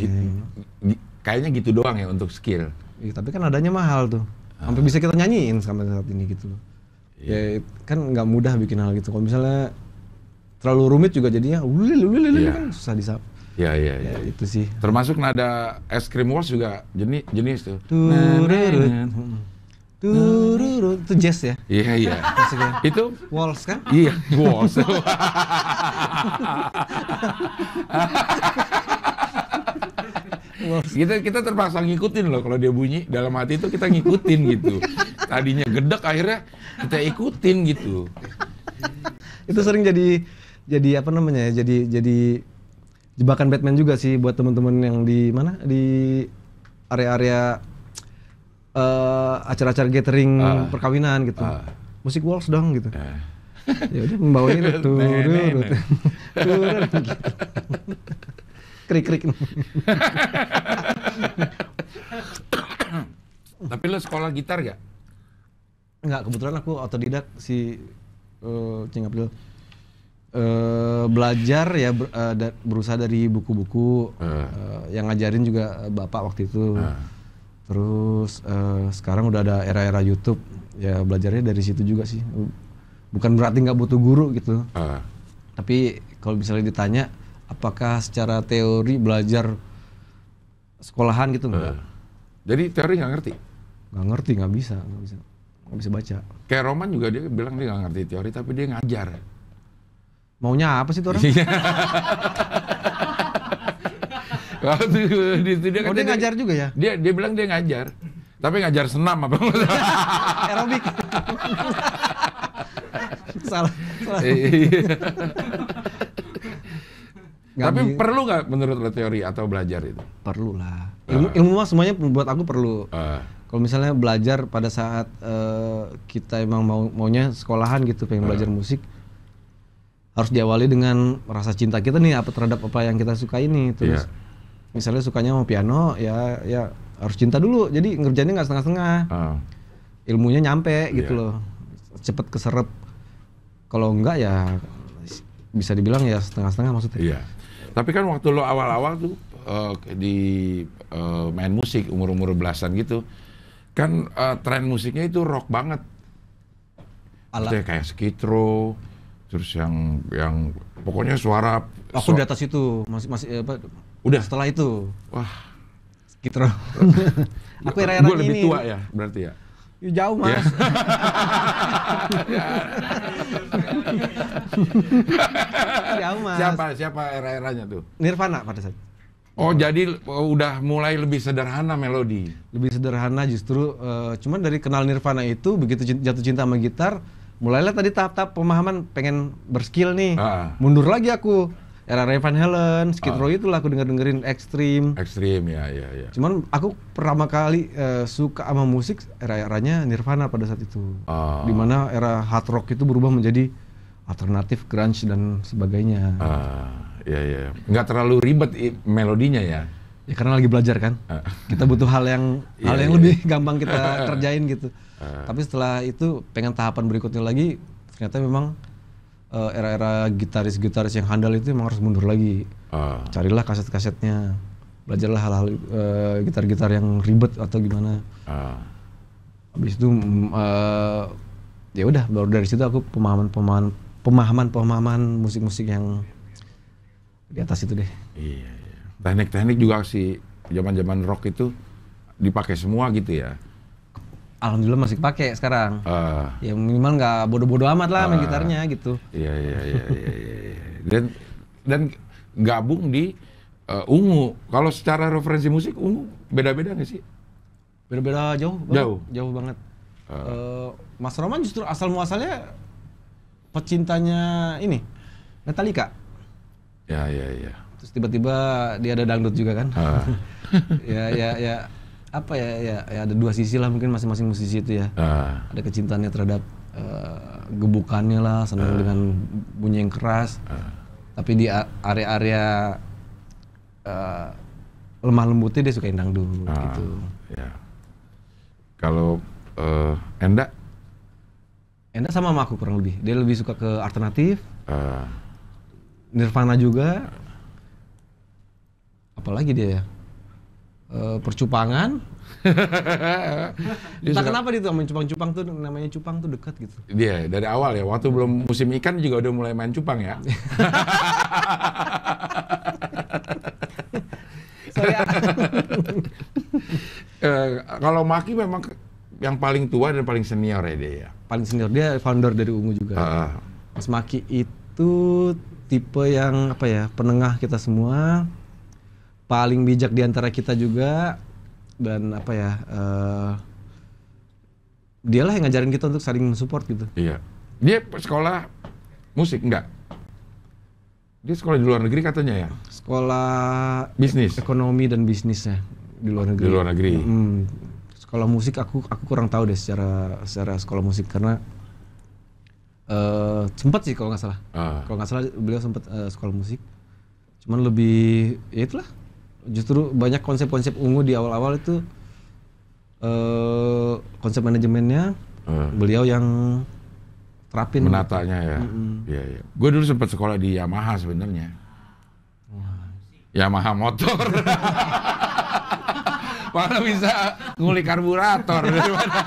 Kayaknya gitu doang ya untuk skill. Ya, tapi kan adanya mahal tuh. Sampai ah. bisa kita nyanyiin sampai saat ini gitu loh. Iya. Ya kan nggak mudah bikin hal gitu. Kalau misalnya terlalu rumit juga jadinya ulil ulil yeah. kan susah disap. Ya, ya, ya, ya, itu sih. Termasuk nada es krim wars juga jenis jenis tuh. Tururut. Nah, nah, nah. Tururut itu jazz ya? Iya, iya. Itu waltz kan? Iya, waltz. kita kita terpaksa ngikutin loh kalau dia bunyi dalam hati itu kita ngikutin gitu. Tadinya gedek akhirnya kita ikutin gitu. Itu sering jadi jadi apa namanya? Jadi jadi jebakan Batman juga sih buat teman-teman yang di mana di area-area uh, acara-acara gathering uh, perkawinan gitu. Uh, Musik waltz dong gitu. Uh, ya udah membawanya itu turun nah, nah, nah. turun gitu. gitu. Krik-krik. Tapi lo sekolah gitar gak? Enggak, kebetulan aku otodidak si uh, Cingap dulu. Uh, eh, belajar ya ber, uh, da, berusaha dari buku-buku uh. uh, yang ngajarin juga bapak waktu itu uh. terus uh, sekarang udah ada era-era YouTube ya belajarnya dari situ juga sih bukan berarti nggak butuh guru gitu uh. tapi kalau misalnya ditanya apakah secara teori belajar sekolahan gitu enggak? Uh, eh, jadi teori nggak ngerti? Nggak ngerti, nggak bisa, nggak bisa, nggak bisa baca. Kayak Roman juga dia bilang dia nggak ngerti teori, tapi dia ngajar. Maunya apa sih tuh orang? Waktu iya. di dia, oh, kan dia, dia ngajar juga ya? Dia dia bilang dia ngajar. Tapi ngajar senam apa? Aerobik. salah. salah. Iya. Gak Tapi di... perlu nggak menurut lo teori atau belajar itu? Perlu lah. Ah. Ilmu, uh. ilmu mah semuanya buat aku perlu. Uh. Kalau misalnya belajar pada saat uh, kita emang mau maunya sekolahan gitu pengen uh. belajar musik harus diawali dengan rasa cinta kita nih apa terhadap apa yang kita suka ini terus. Yeah. Misalnya sukanya mau piano ya ya harus cinta dulu. Jadi ngerjainnya nggak setengah-setengah. Uh. Ilmunya nyampe yeah. gitu iya. loh. Cepet keserap. Kalau enggak ya bisa dibilang ya setengah-setengah maksudnya. Yeah. Tapi kan waktu lo awal-awal tuh uh, di uh, main musik umur-umur belasan gitu, kan uh, tren musiknya itu rock banget. Alat ya, kayak skitro, terus yang yang pokoknya suara. Aku suara, di atas itu masih masih apa? Udah setelah itu. Wah. Skitro. Aku era-era ini. Gue lebih tua ya berarti ya. Ya, jauh mas. Yeah. jauh mas. Siapa siapa era-eranya tuh? Nirvana pada saat. Oh jadi udah mulai lebih sederhana melodi. Lebih sederhana justru. Uh, cuman dari kenal Nirvana itu begitu jatuh cinta sama gitar, mulailah tadi tahap-tahap pemahaman pengen berskill nih. Uh. Mundur lagi aku era Ray Van Halen, Skid ah. Row itu lah aku denger dengerin ekstrim. Ekstrim ya, ya, ya. Cuman aku pertama kali uh, suka sama musik era-eranya Nirvana pada saat itu, uh. Ah. dimana era hard rock itu berubah menjadi alternatif grunge dan sebagainya. Uh, ya, ya. Nggak terlalu ribet melodinya ya. Ya karena lagi belajar kan, uh. kita butuh hal yang iya, hal yang yeah. lebih gampang kita kerjain gitu. Uh. Tapi setelah itu pengen tahapan berikutnya lagi, ternyata memang uh, era-era gitaris-gitaris yang handal itu emang harus mundur lagi. Uh. Carilah kaset-kasetnya, belajarlah hal-hal uh, gitar-gitar yang ribet atau gimana. Uh. Habis itu uh, ya udah baru dari situ aku pemahaman-pemahaman pemahaman-pemahaman musik-musik yang di atas itu deh. Iya, iya. Teknik-teknik juga sih zaman-zaman rock itu dipakai semua gitu ya alhamdulillah masih pakai sekarang. Uh. Ya minimal nggak bodoh-bodoh amat lah uh. main gitarnya gitu. Iya iya iya iya iya. Dan dan gabung di uh, Ungu. Kalau secara referensi musik Ungu beda-beda nggak sih? Beda-beda jauh. Banget. Jauh. Jauh banget. Uh. Uh, Mas Roman justru asal muasalnya pecintanya ini Metallica. Iya iya iya. Terus tiba-tiba dia ada dangdut juga kan? Uh. ya ya ya apa ya, ya ya ada dua sisi lah mungkin masing-masing musisi itu ya uh. ada kecintaannya terhadap uh, gebukannya lah senang uh. dengan bunyi yang keras uh. tapi di area-area uh, lemah lembutnya dia suka indang dulu uh. gitu ya kalau uh, Enda Enda sama sama aku kurang lebih dia lebih suka ke alternatif uh. Nirvana juga apalagi dia ya Eh, percupangan. Entah kenapa itu main cupang-cupang tuh namanya cupang tuh dekat gitu. Iya, yeah, dari awal ya. Waktu belum musim ikan juga udah mulai main cupang ya. uh, kalau Maki memang yang paling tua dan paling senior ya dia ya. Paling senior dia founder dari Ungu juga. Uh. Mas Maki itu tipe yang apa ya penengah kita semua paling bijak di antara kita juga dan apa ya uh, dialah yang ngajarin kita untuk saling support gitu. Iya. Dia sekolah musik enggak? Dia sekolah di luar negeri katanya ya? Sekolah bisnis, ekonomi dan bisnisnya di luar negeri. Di luar negeri. Hmm. Sekolah musik aku aku kurang tahu deh secara secara sekolah musik karena uh, eh, sempat sih kalau nggak salah. Uh. Kalau nggak salah beliau sempat uh, eh, sekolah musik. Cuman lebih ya itulah justru banyak konsep-konsep ungu di awal-awal itu uh, konsep manajemennya uh. beliau yang terapin menatanya gitu. ya. -hmm. Iya, iya. Gue dulu sempat sekolah di Yamaha sebenarnya. Yamaha motor. mana bisa ngulik karburator daripada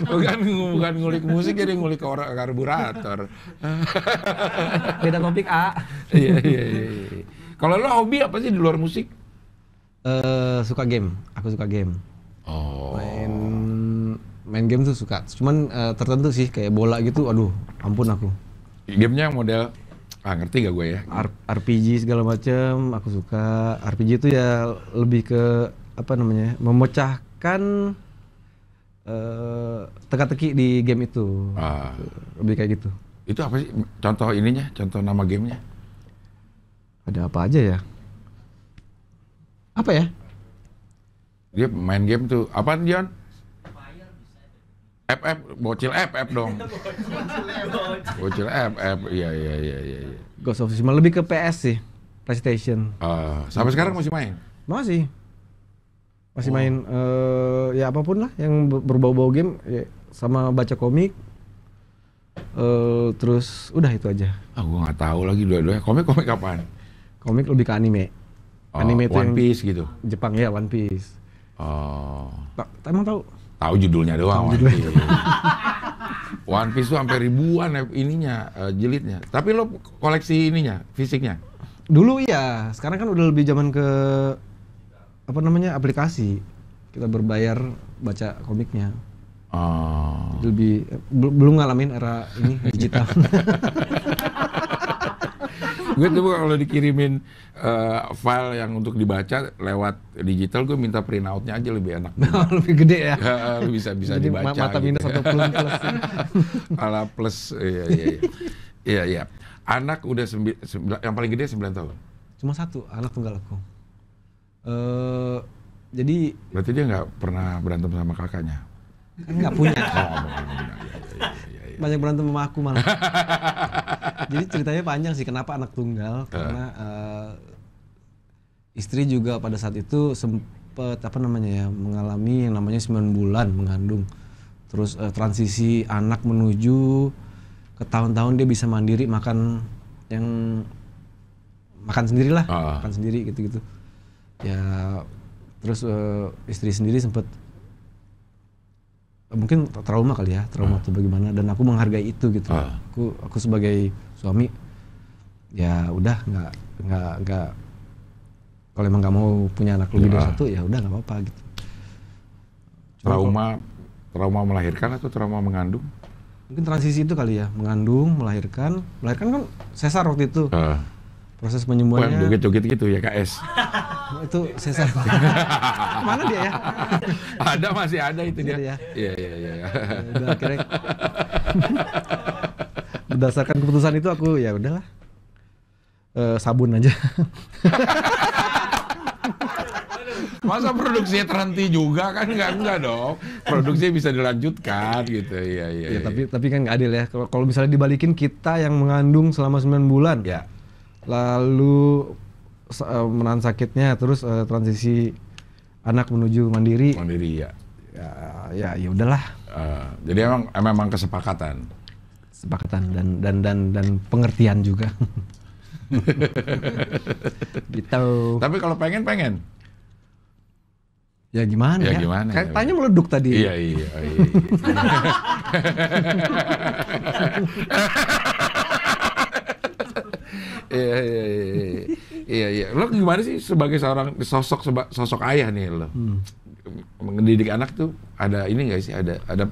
bukan bukan ngulik musik jadi ngulik karburator. Beda topik A. Iya iya iya. iya. Kalau lo hobi apa sih di luar musik? Uh, suka game. Aku suka game. Oh. Main main game tuh suka. Cuman uh, tertentu sih kayak bola gitu. Aduh, ampun aku. Gamenya model ah ngerti gak gue ya? R RPG segala macam. Aku suka. RPG itu ya lebih ke apa namanya? Memecahkan uh, teka-teki di game itu. Ah. Lebih kayak gitu. Itu apa sih? Contoh ininya? Contoh nama gamenya? Ada apa aja ya? Apa ya? Dia main game tuh. apa John? FF, bocil FF dong. bocil FF, iya, iya iya iya iya. Ghost of Tsushima lebih ke PS sih, PlayStation. Uh, sampai sekarang masih main? Masih. Masih oh. main uh, ya apapun lah yang berbau-bau game ya, sama baca komik. Uh, terus udah itu aja. Ah, gua nggak tahu lagi dua-duanya. Komik-komik kapan? komik lebih ke anime. Oh, anime One One Piece gitu. Jepang ya One Piece. Oh. Tak emang tahu? Tahu judulnya doang. Tau judulnya. One Piece. One Piece tuh sampai ribuan ya, ininya uh, eh, jilidnya. Tapi lo koleksi ininya, fisiknya? Dulu iya, sekarang kan udah lebih zaman ke apa namanya aplikasi. Kita berbayar baca komiknya. Oh. Lebih eh, belum ngalamin era ini digital. gue tuh kalau dikirimin uh, file yang untuk dibaca lewat digital gue minta print outnya aja lebih enak oh, lebih gede ya lebih bisa bisa Jadi dibaca mata gitu. minus gitu. atau plus plus ya? ala plus iya iya iya iya, iya. anak udah sembi, yang paling gede sembilan tahun cuma satu anak tunggal aku uh, jadi berarti dia nggak pernah berantem sama kakaknya nggak punya oh, ya, ya, ya, Iya. banyak berantem sama aku malah. Jadi ceritanya panjang sih kenapa anak tunggal karena uh, istri juga pada saat itu sempat apa namanya ya mengalami yang namanya 9 bulan mengandung. Terus uh, transisi anak menuju ke tahun-tahun dia bisa mandiri makan yang makan sendirilah, uh. makan sendiri gitu-gitu. Ya terus uh, istri sendiri sempat mungkin trauma kali ya trauma uh. atau bagaimana dan aku menghargai itu gitu uh. aku aku sebagai suami ya udah nggak nggak nggak kalau emang nggak mau punya anak lebih dari ah. satu ya udah nggak apa-apa gitu Cuma trauma kalo, trauma melahirkan atau trauma mengandung mungkin transisi itu kali ya mengandung melahirkan melahirkan kan sesar waktu itu uh. proses penyembuhannya gitu joget gitu ya KS itu sesar Mana dia ya? ada masih ada itu dia. ya ya ya Ya. berdasarkan keputusan itu aku ya udahlah uh, sabun aja. Masa produksinya terhenti juga kan nggak enggak dong. Produksinya bisa dilanjutkan gitu. Iya, iya, ya Ya, ya, tapi tapi kan nggak adil ya. Kalau misalnya dibalikin kita yang mengandung selama 9 bulan. Ya. Lalu Eh, menahan sakitnya terus uh, transisi anak menuju mandiri mandiri ya ya ya, ya udahlah uh, jadi emang emang kesepakatan kesepakatan dan dan dan dan pengertian juga gitu tapi kalau pengen pengen Ya gimana ya? ya? Gimana, Kayak tanya ya. meleduk tadi. Iya, iya, iya. iya. Iya iya, iya iya iya. Iya iya. Lo gimana sih sebagai seorang sosok sosok ayah nih lo? Hmm. Mendidik anak tuh ada ini enggak sih? Ada ada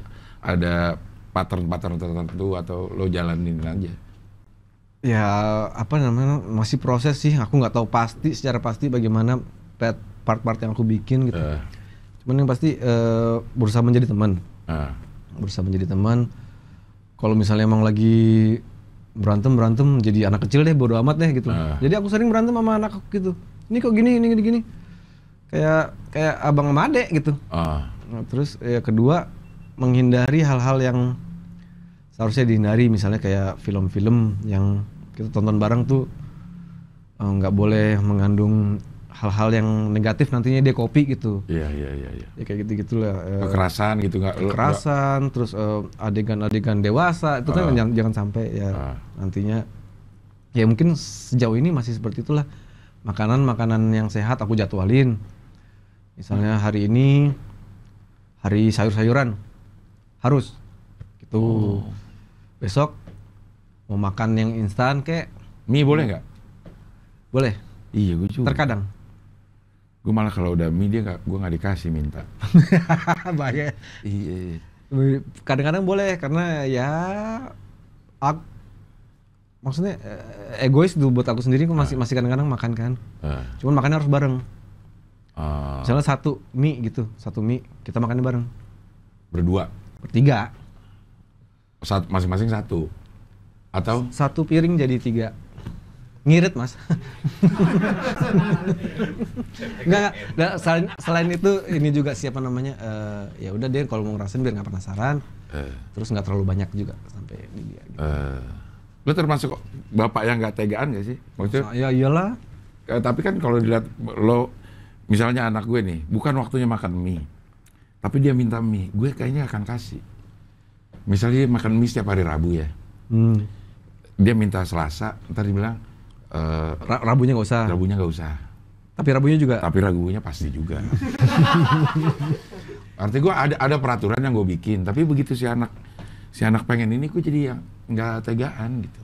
ada pattern-pattern tertentu atau lo jalanin aja? Ya apa namanya masih proses sih. Aku nggak tahu pasti secara pasti bagaimana part-part yang aku bikin gitu. Uh. Cuman yang pasti uh, berusaha menjadi teman. Uh. Berusaha menjadi teman. Kalau misalnya emang lagi berantem berantem jadi anak kecil deh bodo amat deh gitu uh. jadi aku sering berantem sama anak aku gitu ini kok gini ini gini gini kayak kayak abang sama adek gitu uh. nah, terus ya kedua menghindari hal-hal yang seharusnya dihindari misalnya kayak film-film yang kita tonton bareng tuh eh, nggak uh, boleh mengandung hal-hal yang negatif nantinya dia kopi gitu. Iya iya iya. Ya. ya kayak gitu gitulah. Eh, kekerasan gitu nggak? Kekerasan, enggak. terus eh, adegan-adegan dewasa itu uh. kan ah. jangan, jangan sampai ya uh. nantinya ya mungkin sejauh ini masih seperti itulah makanan-makanan yang sehat aku jadwalin misalnya hari ini hari sayur-sayuran harus gitu oh. besok mau makan yang instan kayak mie boleh nggak boleh iya gue juga terkadang gue malah kalau udah mie dia gak, gue nggak dikasih minta bahaya iya kadang-kadang boleh karena ya aku, maksudnya eh, egois tuh buat aku sendiri gue masih uh. masih kadang-kadang makan kan uh. cuman makannya harus bareng uh. misalnya satu mie gitu satu mie kita makannya bareng berdua bertiga Satu masing-masing satu atau satu piring jadi tiga ngirit mas nggak nggak selain selain itu ini juga siapa namanya uh, ya udah dia kalau mau ngerasain biar nggak penasaran uh. terus nggak terlalu banyak juga sampai ini dia gitu. uh. lu termasuk bapak yang nggak tegaan gak sih maksudnya ya iyalah eh, tapi kan kalau dilihat lo misalnya anak gue nih bukan waktunya makan mie tapi dia minta mie gue kayaknya akan kasih misalnya dia makan mie setiap hari rabu ya hmm. dia minta selasa ntar dibilang Eh, Ra Rabunya nggak usah. Rabunya nggak usah. Tapi Rabunya juga. Tapi Rabunya pasti juga. Arti gue ada ada peraturan yang gue bikin. Tapi begitu si anak si anak pengen ini, gue jadi yang nggak tegaan gitu.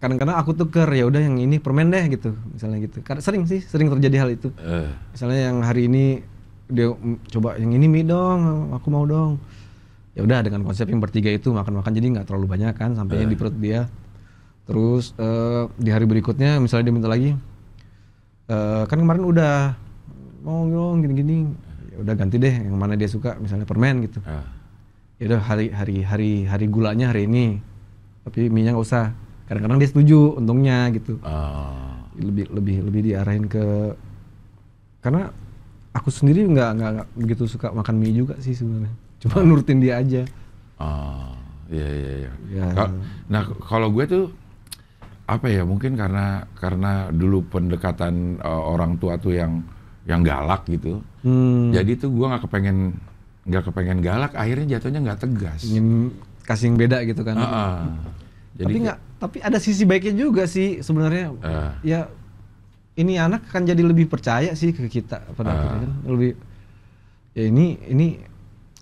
Kadang-kadang aku tuker ya udah yang ini permen deh gitu, misalnya gitu. Karena sering sih, sering terjadi hal itu. Uh. Misalnya yang hari ini dia mm, coba yang ini mie dong, aku mau dong. Ya udah dengan konsep yang bertiga itu makan-makan jadi nggak terlalu banyak kan sampai uh. di eh. perut dia terus uh, di hari berikutnya misalnya dia minta lagi uh, kan kemarin udah mau oh, gini-gini ya udah ganti deh yang mana dia suka misalnya permen gitu uh. ya hari hari hari hari gulanya hari ini tapi minyak nggak usah kadang-kadang dia setuju untungnya gitu uh. lebih lebih lebih diarahin ke karena aku sendiri nggak nggak begitu suka makan mie juga sih sebenarnya cuma uh. nurutin dia aja uh. Iya iya iya. Ya. Nah kalau gue tuh apa ya mungkin karena karena dulu pendekatan uh, orang tua tuh yang yang galak gitu hmm. jadi tuh gue nggak kepengen nggak kepengen galak akhirnya jatuhnya nggak tegas ingin kasih yang beda gitu kan uh -uh. Jadi, tapi nggak tapi ada sisi baiknya juga sih sebenarnya uh. ya ini anak akan jadi lebih percaya sih ke kita pada uh. akhirnya kan lebih ya ini ini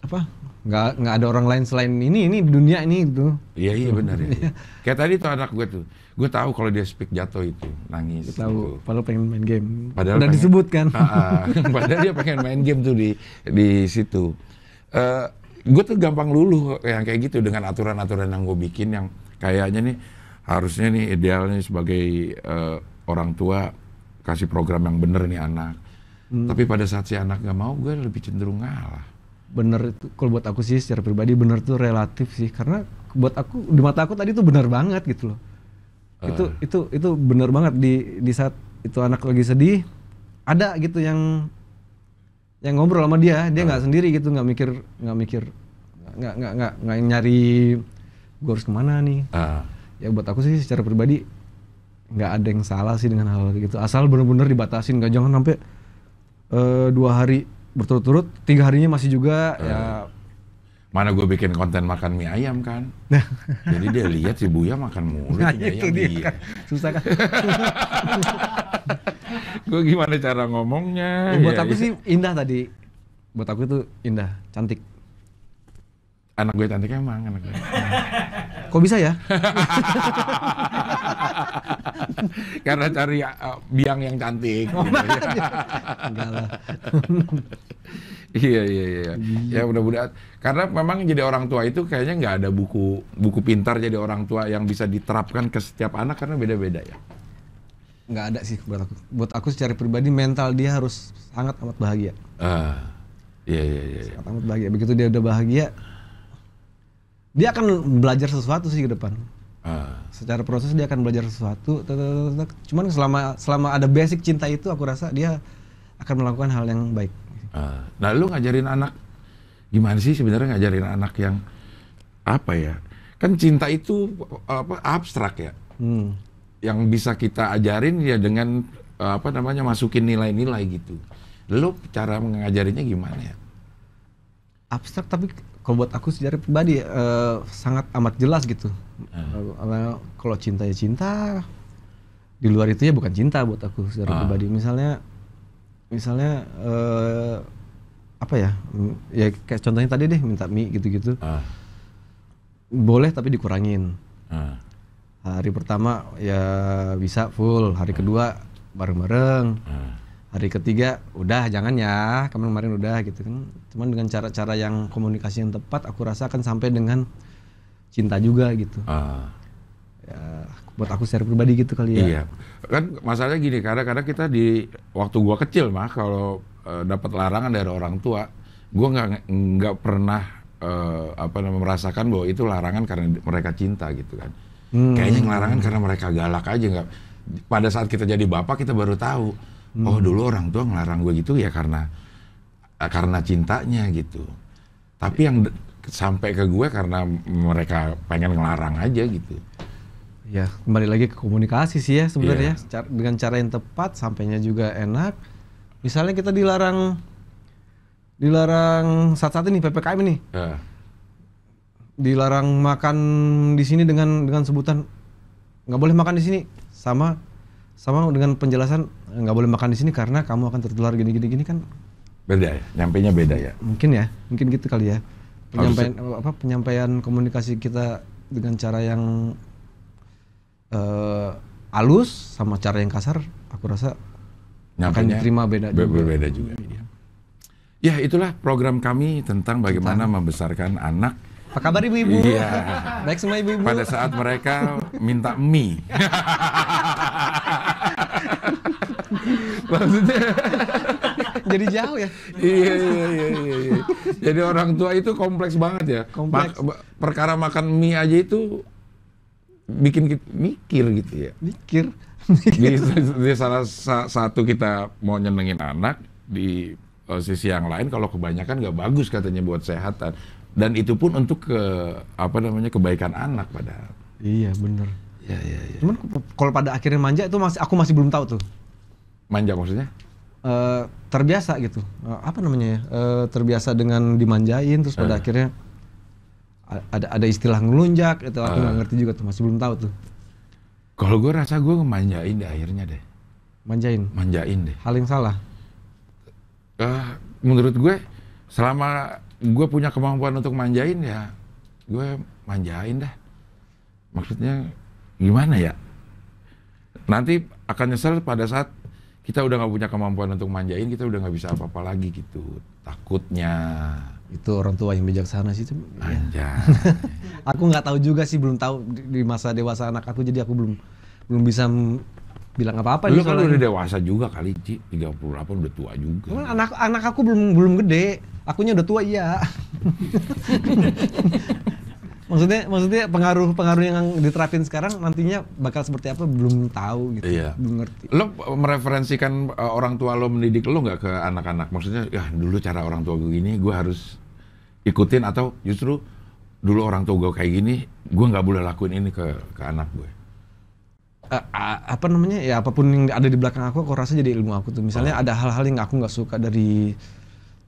apa nggak nggak ada orang lain selain ini ini dunia ini itu iya iya benar ya, kayak tadi tuh anak gue tuh gue tahu kalau dia speak jatuh itu nangis tahu gitu. padahal pengen main game padahal udah pengen, disebut kan uh, padahal dia pengen main game tuh di di situ uh, gue tuh gampang luluh yang kayak gitu dengan aturan-aturan yang gue bikin yang kayaknya nih harusnya nih idealnya sebagai uh, orang tua kasih program yang bener nih anak hmm. tapi pada saat si anak nggak mau gue lebih cenderung ngalah bener itu kalau buat aku sih secara pribadi bener tuh relatif sih karena buat aku di mata aku tadi tuh bener banget gitu loh uh. itu ah. itu itu bener banget di di saat itu anak lagi sedih ada gitu yang yang ngobrol sama dia dia nggak uh. sendiri gitu nggak mikir nggak mikir nggak nggak nggak nggak nyari gue harus kemana nih uh. ya buat aku sih secara pribadi nggak ada yang salah sih dengan hal, -hal gitu asal bener-bener dibatasin nggak jangan sampai uh, dua hari berturut-turut tiga harinya masih juga uh, ya eh, mana gue bikin konten makan mie ayam kan nah. jadi dia lihat si Buya makan mulu nah, mie ayam dia. Kan. susah kan gue gimana cara ngomongnya ya, buat ya, aku ya. sih indah tadi buat aku itu indah cantik Anak gue cantik emang, anak gue. Kok bisa ya? Karena cari uh, biang yang cantik. Oh, gitu. Ya. Iya. lah. iya iya iya. Hmm. Ya mudah-mudahan karena memang jadi orang tua itu kayaknya nggak ada buku buku pintar jadi orang tua yang bisa diterapkan ke setiap anak karena beda-beda ya. Nggak ada sih buat aku. Buat aku secara pribadi mental dia harus sangat amat bahagia. Uh, iya iya iya. Sangat amat bahagia. Begitu dia udah bahagia, dia akan belajar sesuatu sih ke depan. Uh. Secara proses dia akan belajar sesuatu. Cuman selama selama ada basic cinta itu, aku rasa dia akan melakukan hal yang baik. Ah. Nah, lu ngajarin anak gimana sih sebenarnya ngajarin anak yang apa ya? Kan cinta itu apa abstrak ya. Hmm. Yang bisa kita ajarin ya dengan apa namanya masukin nilai-nilai gitu. Lu cara mengajarinya gimana ya? Abstrak tapi kalau buat aku sejarah pribadi uh, sangat amat jelas gitu. Uh. Kalau cinta ya cinta, di luar itu ya bukan cinta buat aku sejarah uh. pribadi. Misalnya, misalnya uh, apa ya? Ya kayak contohnya tadi deh minta mie gitu-gitu. Uh. Boleh tapi dikurangin. Uh. Hari pertama ya bisa full, hari kedua bareng-bareng hari ketiga udah jangan ya kemarin kemarin udah gitu kan cuman dengan cara-cara yang komunikasi yang tepat aku rasa akan sampai dengan cinta juga gitu uh. ya, buat aku secara pribadi gitu kali ya iya kan masalahnya gini kadang-kadang kita di waktu gua kecil mah kalau uh, dapat larangan dari orang tua gua nggak nggak pernah uh, apa namanya merasakan bahwa itu larangan karena mereka cinta gitu kan hmm. kayaknya larangan karena mereka galak aja nggak pada saat kita jadi bapak kita baru tahu Oh, hmm. oh dulu orang tua ngelarang gue gitu ya karena eh, karena cintanya gitu tapi yang sampai ke gue karena mereka pengen ngelarang aja gitu ya kembali lagi ke komunikasi sih ya sebenarnya yeah. dengan cara yang tepat sampainya juga enak misalnya kita dilarang dilarang saat saat ini ppkm ini uh. dilarang makan di sini dengan dengan sebutan nggak boleh makan di sini sama sama dengan penjelasan nggak boleh makan di sini karena kamu akan tertular gini-gini gini kan beda ya nyampainya beda ya mungkin ya mungkin gitu kali ya penyampaian Harus... apa penyampaian komunikasi kita dengan cara yang uh, eh, alus sama cara yang kasar aku rasa nyampainya akan diterima beda juga. berbeda juga ya. itulah program kami tentang bagaimana tentang. membesarkan anak apa kabar ibu-ibu? Iya. Baik semua ibu-ibu. Pada saat mereka minta mie. maksudnya jadi jauh ya iya, iya iya iya iya jadi orang tua itu kompleks banget ya kompleks Ma perkara makan mie aja itu bikin kita mikir gitu ya mikir di, di salah satu kita mau nyenengin anak di eh, sisi yang lain kalau kebanyakan nggak bagus katanya buat kesehatan dan itu pun untuk ke apa namanya kebaikan anak padahal iya bener ya, ya, ya. cuman kalau pada akhirnya manja itu masih aku masih belum tahu tuh manja maksudnya uh, terbiasa gitu uh, apa namanya ya uh, terbiasa dengan dimanjain terus pada akhirnya ada ada istilah ngelunjak itu aku nggak uh. ngerti juga tuh masih belum tahu tuh kalau gue rasa gue manjain deh akhirnya deh manjain manjain deh hal yang salah uh, menurut gue selama gue punya kemampuan untuk manjain ya gue manjain dah maksudnya gimana ya nanti akan nyesel pada saat kita udah nggak punya kemampuan untuk manjain, kita udah nggak bisa apa-apa lagi gitu. Takutnya. Itu orang tua yang bijaksana sih tuh. Ya. aku nggak tahu juga sih, belum tahu di masa dewasa anak aku, jadi aku belum belum bisa bilang apa-apa. dulu kan udah dewasa juga kali, Ci. 38 udah tua juga. Cuman anak anak aku belum belum gede. Akunya udah tua iya. maksudnya maksudnya pengaruh pengaruh yang diterapin sekarang nantinya bakal seperti apa belum tahu gitu iya. belum ngerti lo mereferensikan uh, orang tua lo mendidik lo nggak ke anak-anak maksudnya ya dulu cara orang tua gue gini gue harus ikutin atau justru dulu orang tua gue kayak gini gue nggak boleh lakuin ini ke ke anak gue uh, apa namanya ya apapun yang ada di belakang aku aku rasa jadi ilmu aku tuh misalnya oh. ada hal-hal yang aku nggak suka dari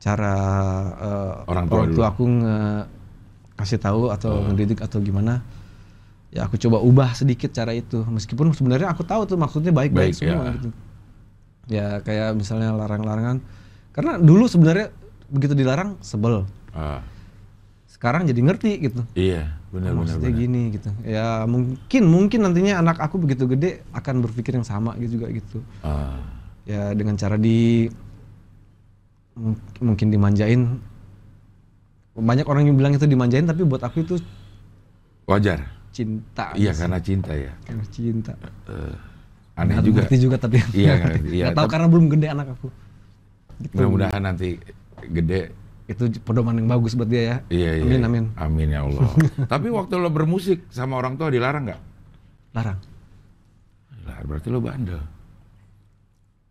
cara uh, orang tua, orang tua aku nge kasih tahu atau hmm. ngedidik atau gimana ya aku coba ubah sedikit cara itu meskipun sebenarnya aku tahu tuh maksudnya baik-baik semua ya. gitu ya kayak misalnya larang-larangan karena dulu sebenarnya begitu dilarang sebel ah. sekarang jadi ngerti gitu iya benar benar maksudnya benar. gini gitu ya mungkin mungkin nantinya anak aku begitu gede akan berpikir yang sama gitu juga gitu ah. ya dengan cara di mungkin dimanjain banyak orang yang bilang itu dimanjain tapi buat aku itu wajar cinta iya karena cinta ya karena cinta uh, aneh Nggak juga ngerti juga tapi iya ngerti. iya tahu karena belum gede anak aku gitu. mudah-mudahan nanti gede itu pedoman yang bagus buat dia ya iya, iya, amin iya. amin amin ya Allah tapi waktu lo bermusik sama orang tua dilarang nggak larang larang berarti lo bandel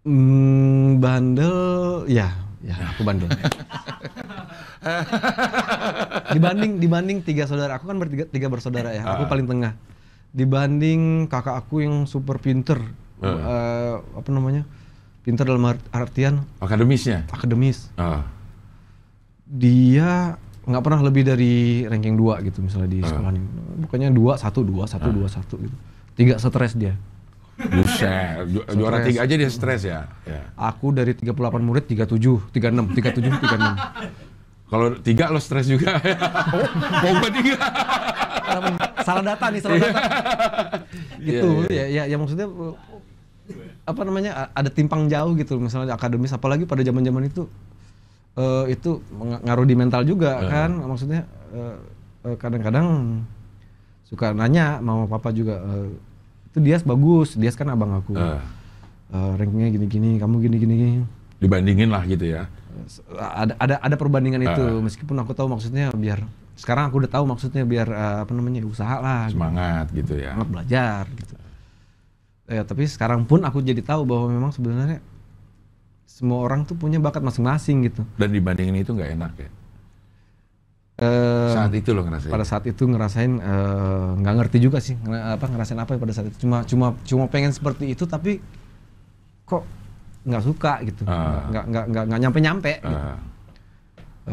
hmm, bandel ya ya aku bandel dibanding dibanding tiga saudara aku kan bertiga tiga bersaudara ya. Aku ah. paling tengah. Dibanding kakak aku yang super pinter, uh. Uh, apa namanya? Pinter dalam artian akademisnya. Akademis. Uh. Dia nggak pernah lebih dari ranking dua gitu misalnya di sekolah ini. Bukannya dua satu dua satu dua satu gitu. Tiga stres dia. Buset, ju stress. juara tiga aja dia stres ya? ya. Aku dari 38 murid 37, 36, 37, 36. Kalau tiga lo stres juga. Pogba oh. tiga. salah data nih, salah data. Iya, gitu yeah, yeah. ya, ya, maksudnya apa namanya ada timpang jauh gitu misalnya akademis apalagi pada zaman zaman itu uh, itu ngaruh di mental juga uh. kan maksudnya eh, eh, kadang-kadang uh, suka nanya mama papa juga uh, itu dia bagus dia kan abang aku uh. Uh, rankingnya gini-gini kamu gini-gini dibandingin lah gitu ya ada ada ada perbandingan uh, itu ah. meskipun aku tahu maksudnya biar sekarang aku udah tahu maksudnya biar uh, apa namanya usaha lah gitu. semangat gitu, gitu ya semangat belajar gitu ya tapi sekarang pun aku jadi tahu bahwa memang sebenarnya semua orang tuh punya bakat masing-masing gitu dan dibandingin itu nggak enak ya eh, saat itu loh ngerasain. Pada saat itu ngerasain nggak uh, ngerti juga sih apa ngerasain apa ya pada saat itu. Cuma cuma cuma pengen seperti itu tapi kok nggak suka gitu uh. nggak nggak nggak nyampe nyampe uh. gitu.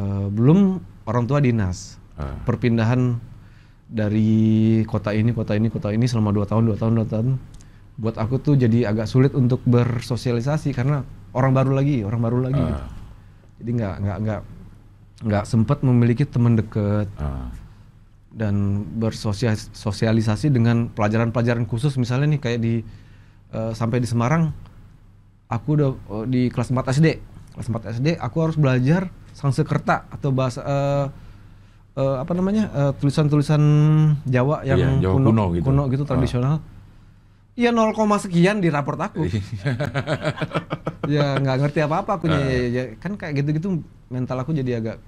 uh, belum orang tua dinas uh. perpindahan dari kota ini kota ini kota ini selama dua tahun dua tahun dua tahun buat aku tuh jadi agak sulit untuk bersosialisasi karena orang baru lagi orang baru lagi uh. gitu. jadi nggak nggak nggak nggak sempat memiliki teman dekat uh. dan bersosialisasi dengan pelajaran-pelajaran khusus misalnya nih kayak di uh, sampai di Semarang aku udah uh, di kelas 4 SD kelas 4 SD aku harus belajar Sanskerta atau bahasa uh, uh, apa namanya eh, tulisan-tulisan uh, Jawa iya, yang iya, Jawa kuno, kuno gitu, kuno gitu ah. tradisional. Iya 0, nol koma sekian di raport aku. Iya. ya nggak ngerti apa-apa aku uh. ya, kan kayak gitu-gitu mental aku jadi agak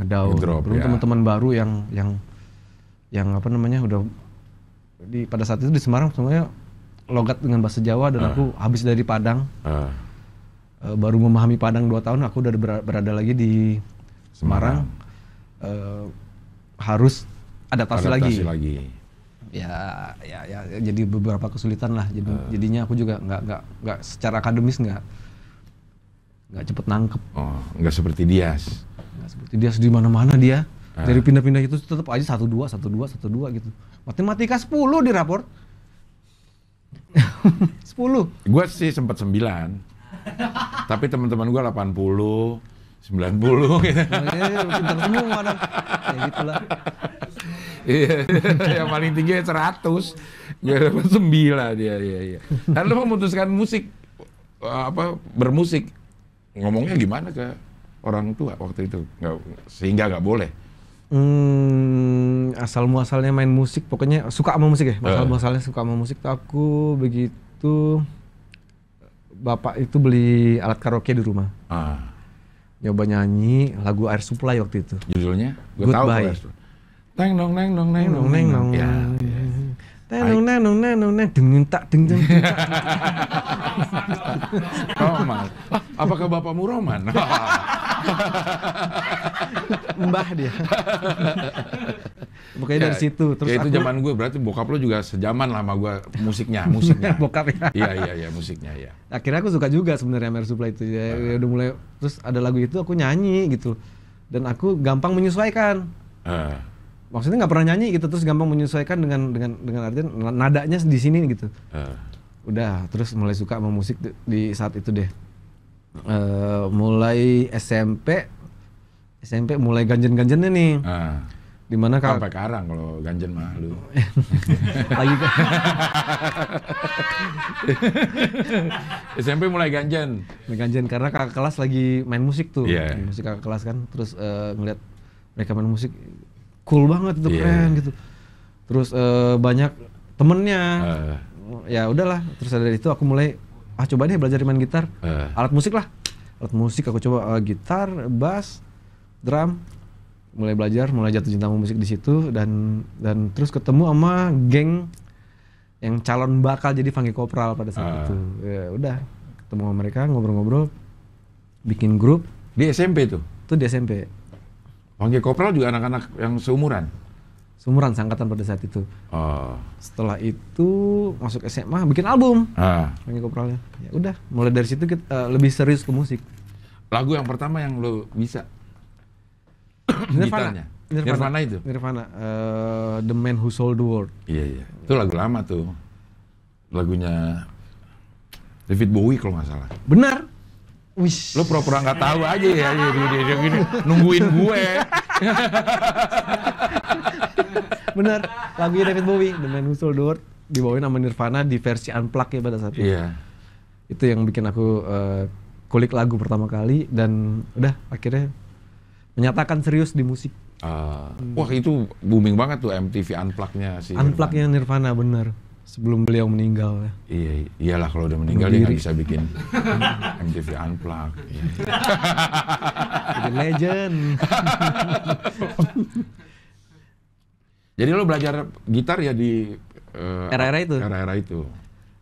ngedown. Belum ya. teman-teman baru yang yang yang apa namanya udah di pada saat itu di Semarang semuanya logat dengan bahasa Jawa dan uh. aku habis dari Padang. Uh. Uh, baru memahami Padang dua tahun, aku udah berada lagi di Semarang. Semarang. Uh, harus adaptasi, adaptasi lagi. lagi. Ya, ya, ya, jadi beberapa kesulitan lah. Jadi, uh. Jadinya aku juga nggak nggak nggak secara akademis nggak nggak cepet nangkep. Oh, nggak seperti Dias. Nggak seperti Dias di mana-mana dia. Uh. Dari pindah-pindah itu tetap aja satu dua satu dua satu dua gitu. Matematika 10 di raport. Sepuluh? Gue sih sempat sembilan. Tapi teman-teman gue delapan puluh, sembilan puluh. Gitu. Eh, semua dong. Ya gitulah. Iya, yang paling tinggi ya seratus. Gue dapat sembilan. Iya, iya, iya. Lalu memutuskan musik apa bermusik ngomongnya gimana ke orang tua waktu itu nggak, sehingga nggak boleh Hmm, asal muasalnya main musik, pokoknya suka sama musik ya. Eh. Asal muasalnya suka sama musik tuh aku begitu bapak itu beli alat karaoke di rumah. Ah. Nyoba nyanyi lagu Air Supply waktu itu. Judulnya? Gue Tahu Neng nong neng nong neng nong neng ya. nong. Ya. ya. Teh nenung nenung neng dengin tak deng deng. Roman. Ah, apakah bapakmu Roman? Mbah dia. Pokoknya ya, dari situ. Terus ya itu zaman gue berarti bokap lo juga sejaman lah sama gue musiknya, musiknya. bokap ya. Iya iya iya musiknya ya. Akhirnya aku suka juga sebenarnya mer Supply itu. Ya, uh. udah mulai terus ada lagu itu aku nyanyi gitu. Dan aku gampang menyesuaikan. Uh maksudnya nggak pernah nyanyi gitu terus gampang menyesuaikan dengan dengan dengan artian nadanya di sini gitu uh. udah terus mulai suka sama musik di, di saat itu deh uh, mulai SMP SMP mulai ganjen-ganjennya nih uh. mana kak? Sampai karang kalau ganjen mah lu. Lagi kan. SMP mulai ganjen. Mulai ganjen karena kakak kelas lagi main musik tuh. Yeah. musik kakak kelas kan. Terus uh, ngeliat mereka main musik cool banget itu yeah. keren gitu terus uh, banyak temennya uh. ya udahlah terus dari itu aku mulai ah coba deh belajar main gitar uh. alat musik lah alat musik aku coba uh, gitar bass drum mulai belajar mulai jatuh cinta musik di situ dan dan terus ketemu sama geng yang calon bakal jadi Fangi Kopral pada saat uh. itu ya udah ketemu sama mereka ngobrol-ngobrol bikin grup di SMP tuh itu di SMP Panggil Kopral juga anak-anak yang seumuran? Seumuran, seangkatan pada saat itu. Oh. Setelah itu masuk SMA, bikin album. Ah. Panggil Kopralnya. Ya udah, mulai dari situ kita uh, lebih serius ke musik. Lagu yang pertama yang lo bisa? Nirvana. Nirvana. Nirvana itu? Nirvana. Uh, The Man Who Sold the World. Iya, iya. Itu lagu lama tuh. Lagunya David Bowie kalau nggak salah. Benar. Wish. Lu pura-pura nggak tahu aja ya, dia, gini, gini. nungguin gue. Bener, lagu David Bowie, The Man Who Sold dibawain sama Nirvana di versi unplugged ya pada saat itu. Yeah. Itu yang bikin aku uh, kulik lagu pertama kali dan udah akhirnya menyatakan serius di musik. Uh, hmm. Wah itu booming banget tuh MTV unplugged-nya sih. unplugged Nirvana bener sebelum beliau meninggal ya. Iya, iyalah kalau udah meninggal dia bisa bikin MTV Unplugged. Iya. Jadi legend. Jadi lo belajar gitar ya di uh, era-era itu. Era-era itu.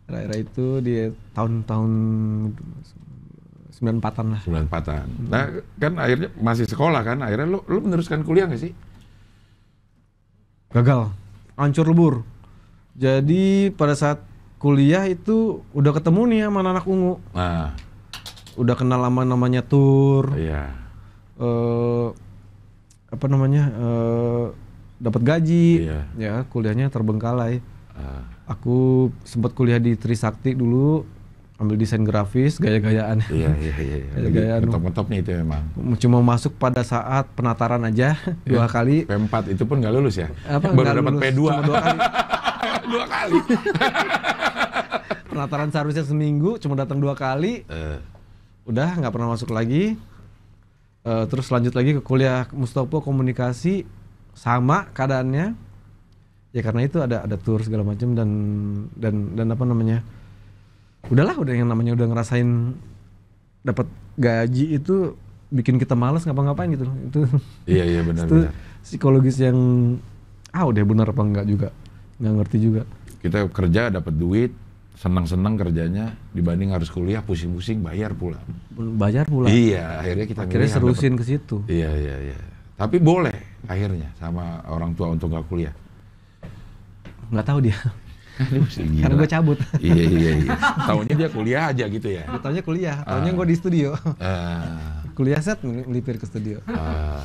Era-era itu di tahun-tahun 94 empatan lah. sembilan empatan. Hmm. Nah, kan akhirnya masih sekolah kan, akhirnya lo lo meneruskan kuliah nggak sih? Gagal. Hancur lebur jadi pada saat kuliah itu udah ketemu nih sama anak, -anak ungu. Nah. Udah kenal sama namanya Tur. Iya. Uh, apa namanya? Uh, dapat gaji. Iya. Ya, kuliahnya terbengkalai. Uh. Aku sempat kuliah di Trisakti dulu ambil desain grafis gaya-gayaan. Iya iya iya. iya. gaya Top-topnya itu memang. Cuma masuk pada saat penataran aja iya. dua kali. P4 itu pun nggak lulus ya. Apa, Baru dapat P2. Cuma dua kali. dua kali. Penataran seharusnya seminggu, cuma datang dua kali. Uh. Udah nggak pernah masuk lagi. Uh, terus lanjut lagi ke kuliah Mustopo komunikasi sama keadaannya. Ya karena itu ada ada tour segala macam dan dan dan apa namanya. Udahlah, udah yang namanya udah ngerasain dapat gaji itu bikin kita malas ngapa-ngapain gitu Itu. Iya iya benar benar. Psikologis yang ah udah benar apa enggak juga nggak ngerti juga kita kerja dapat duit senang-senang kerjanya dibanding harus kuliah pusing-pusing bayar pula bayar pula iya akhirnya kita akhirnya serusin ke situ iya iya iya tapi boleh akhirnya sama orang tua untuk nggak kuliah nggak tahu dia Aduh, Karena gue cabut. iya iya iya. Tahunya dia kuliah aja gitu ya. Tahunya kuliah. Ah. Tahunya uh, gue di studio. Uh, kuliah set melipir ke studio. Uh,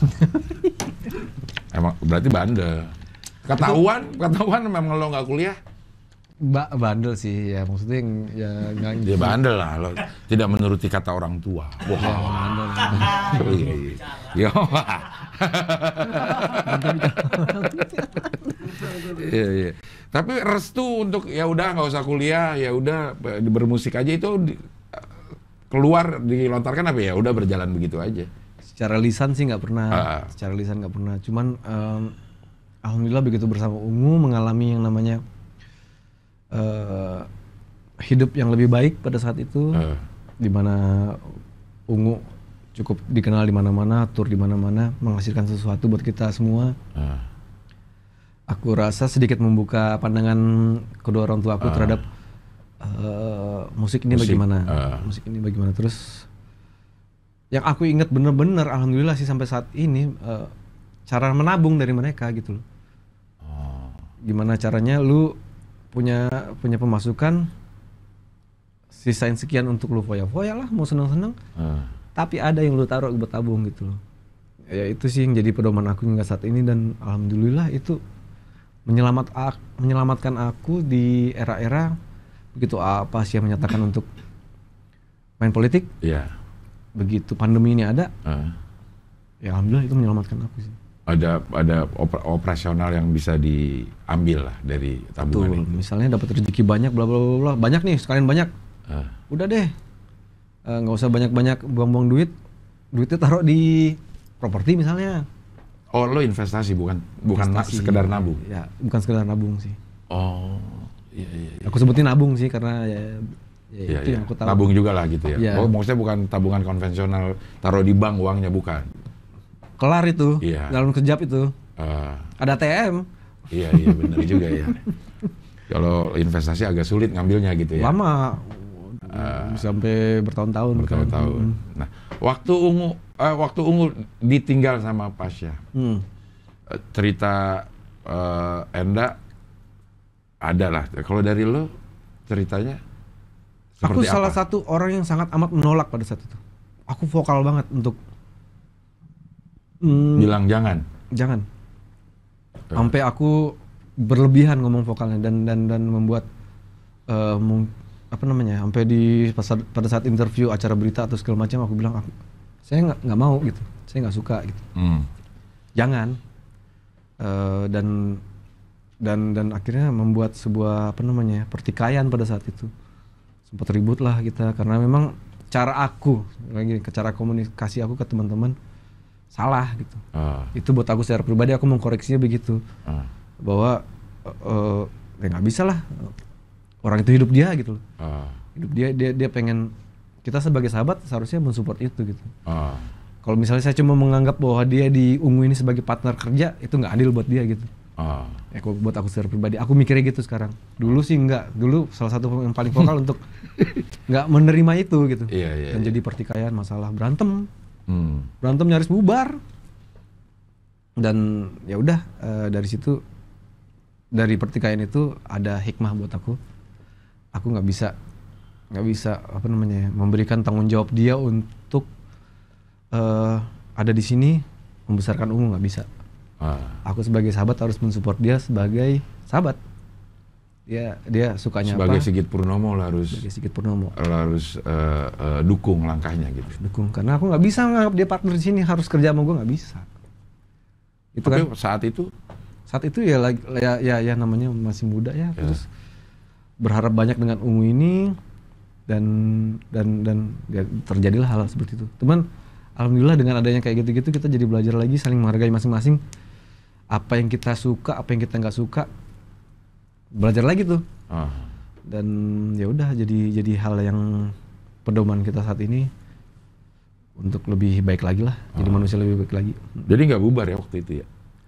emang berarti bandel. Ketahuan, ketahuan memang lo nggak kuliah. Ba bandel sih ya maksudnya ya nggak ya, bandel lah lo tidak menuruti kata orang tua wah wow. Ya, bandel iya iya iya iya tapi restu untuk ya udah nggak usah kuliah ya udah bermusik aja itu di, keluar dilontarkan apa ya udah berjalan begitu aja secara lisan sih nggak pernah uh, secara lisan nggak pernah cuman um, alhamdulillah begitu bersama Ungu mengalami yang namanya uh, hidup yang lebih baik pada saat itu uh. di mana Ungu cukup dikenal di mana-mana, tur di mana-mana, menghasilkan sesuatu buat kita semua. Uh. Aku rasa sedikit membuka pandangan kedua orang tua aku uh. terhadap uh, musik ini musik, bagaimana, uh. musik ini bagaimana. Terus yang aku ingat bener-bener, alhamdulillah sih sampai saat ini uh, cara menabung dari mereka gitu loh gimana caranya lu punya punya pemasukan sisain sekian untuk lu foya-foya lah mau seneng-seneng uh. tapi ada yang lu taruh buat tabung gitu loh ya itu sih yang jadi pedoman aku hingga saat ini dan alhamdulillah itu menyelamat menyelamatkan aku di era-era begitu apa sih yang menyatakan untuk main politik yeah. begitu pandemi ini ada uh. ya alhamdulillah itu menyelamatkan aku sih ada ada operasional yang bisa diambil lah dari tabungan Betul. itu. Misalnya dapat rezeki banyak bla bla bla bla banyak nih sekalian banyak. Uh. Udah deh eh, nggak uh, usah banyak banyak buang-buang duit, duitnya taruh di properti misalnya. Oh lo investasi bukan bukan investasi, sekedar nabung. Ya bukan sekedar nabung sih. Oh iya iya. iya. Aku sebutin nabung sih karena ya, ya, ya itu ya. yang iya. aku tabung juga lah gitu ya. ya. Oh maksudnya bukan tabungan konvensional taruh di bank uangnya bukan kelar itu iya. dalam kejap itu uh, ada TM iya iya benar juga ya kalau investasi agak sulit ngambilnya gitu ya lama uh, sampai bertahun-tahun kan. bertahun-tahun kan? nah waktu ungu uh, waktu ungu ditinggal sama Pasya hmm. Eh, cerita uh, Enda ada kalau dari lo ceritanya aku salah satu orang yang sangat amat menolak pada saat itu aku vokal banget untuk mm, bilang jangan jangan uh. sampai aku berlebihan ngomong vokalnya dan dan dan membuat uh, apa namanya sampai di pasar, pada saat interview acara berita atau segala macam aku bilang aku saya nggak nggak mau gitu saya nggak suka gitu mm. jangan uh, dan dan dan akhirnya membuat sebuah apa namanya pertikaian pada saat itu sempat ribut lah kita karena memang cara aku lagi cara komunikasi aku ke teman-teman salah gitu. Uh. Itu buat aku secara pribadi aku mengkoreksinya begitu uh. bahwa uh, ya nggak bisa lah orang itu hidup dia gitu Uh. Hidup dia dia dia pengen kita sebagai sahabat seharusnya mensupport itu gitu. Uh. Kalau misalnya saya cuma menganggap bahwa dia di Ungu ini sebagai partner kerja itu nggak adil buat dia gitu. Uh. Eko ya, buat aku secara pribadi, aku mikirnya gitu sekarang. Dulu sih nggak, dulu salah satu yang paling vokal untuk nggak menerima itu gitu. Iya, iya, iya, Dan jadi pertikaian, masalah berantem, hmm. berantem nyaris bubar dan ya udah uh, dari situ dari pertikaian itu ada hikmah buat aku aku nggak bisa nggak bisa apa namanya memberikan tanggung jawab dia untuk uh, ada di sini membesarkan umum nggak bisa ah. aku sebagai sahabat harus mensupport dia sebagai sahabat dia dia sukanya sebagai apa? Sigit Purnomo lah harus sebagai Sigit Purnomo eh, lah harus uh, uh, dukung langkahnya gitu dukung karena aku nggak bisa nganggap dia partner di sini harus kerja sama gue nggak bisa itu Tapi kan saat itu saat itu ya ya ya, ya namanya masih muda ya, ya terus berharap banyak dengan ungu ini dan dan dan ya, terjadilah hal seperti itu teman alhamdulillah dengan adanya kayak gitu-gitu kita jadi belajar lagi saling menghargai masing-masing apa yang kita suka apa yang kita nggak suka belajar lagi tuh uh. dan ya udah jadi jadi hal yang pedoman kita saat ini untuk lebih baik lagi lah jadi ah. manusia lebih baik lagi jadi nggak bubar ya waktu itu ya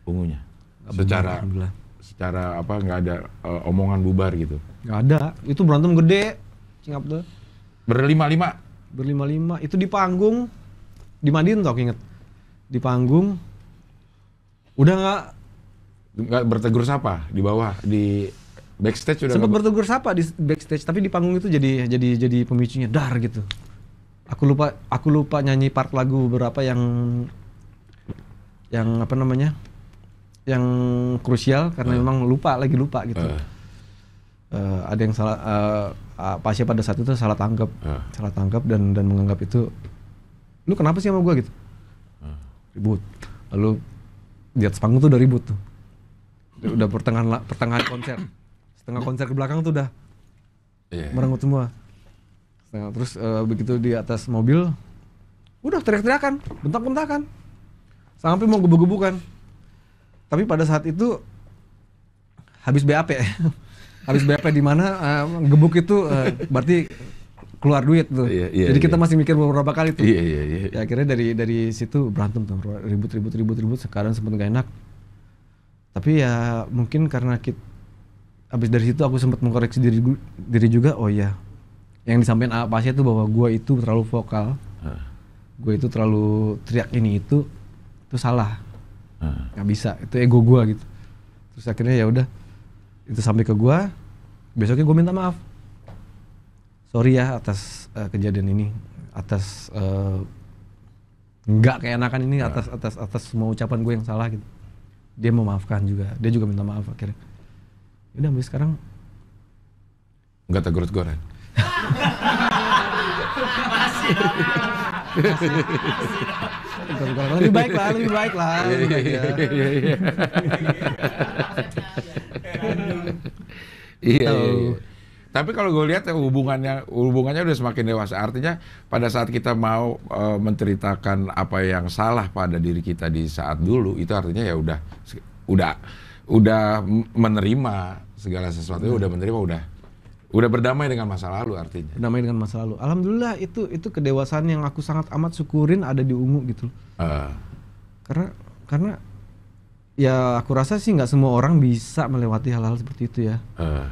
ungunya gak secara bubar, secara apa nggak ada uh, omongan bubar gitu nggak ada itu berantem gede singap tuh berlima lima berlima lima itu di panggung di Madin tau inget di panggung udah nggak nggak bertegur sapa di bawah di Backstage udah sempat bertegur sapa di backstage, tapi di panggung itu jadi jadi jadi pemicunya dar gitu. Aku lupa aku lupa nyanyi part lagu berapa yang yang apa namanya? yang krusial karena uh. memang lupa lagi lupa gitu. Uh. Uh, ada yang salah uh, uh, pasien pada saat itu salah tangkap, uh. salah tangkap dan dan menganggap itu lu kenapa sih sama gua gitu. Uh. Ribut. Lalu lihat atas panggung tuh udah ribut tuh. Udah pertengahan pertengahan konser setengah konser ke belakang tuh udah yeah. merengut semua setengah terus uh, begitu di atas mobil udah teriak-teriakan bentak-bentakan sampai mau gebuk-gebukan tapi pada saat itu habis BAP habis BAP di mana uh, gebuk itu uh, berarti keluar duit tuh. Yeah, yeah, Jadi kita yeah. masih mikir beberapa kali tuh. yeah, yeah, yeah. Ya, akhirnya dari dari situ berantem tuh ribut ribut ribut ribut sekarang sempat gak enak. Tapi ya mungkin karena kita habis dari situ aku sempat mengkoreksi diri diri juga oh iya yang disampaikan apa sih itu bahwa gue itu terlalu vokal uh. gue itu terlalu teriak ini itu itu salah nggak uh. Gak bisa itu ego gue gitu terus akhirnya ya udah itu sampai ke gue besoknya gue minta maaf sorry ya atas uh, kejadian ini atas uh, nggak keenakan ini nah. atas atas atas semua ucapan gue yang salah gitu dia memaafkan juga dia juga minta maaf akhirnya udah mulai sekarang nggak tak goreng lebih baik lah, lebih baik lah. Lebih baik ya. Iya. iya. iya. Tapi kalau gue lihat ya hubungannya hubungannya udah semakin dewasa. Artinya pada saat kita mau e, menceritakan apa yang salah pada diri kita di saat dulu itu artinya ya udah udah udah menerima segala sesuatu ya hmm. udah menerima udah udah berdamai dengan masa lalu artinya berdamai dengan masa lalu alhamdulillah itu itu kedewasaan yang aku sangat amat syukurin ada di ungu gitu uh. karena karena ya aku rasa sih nggak semua orang bisa melewati hal-hal seperti itu ya uh.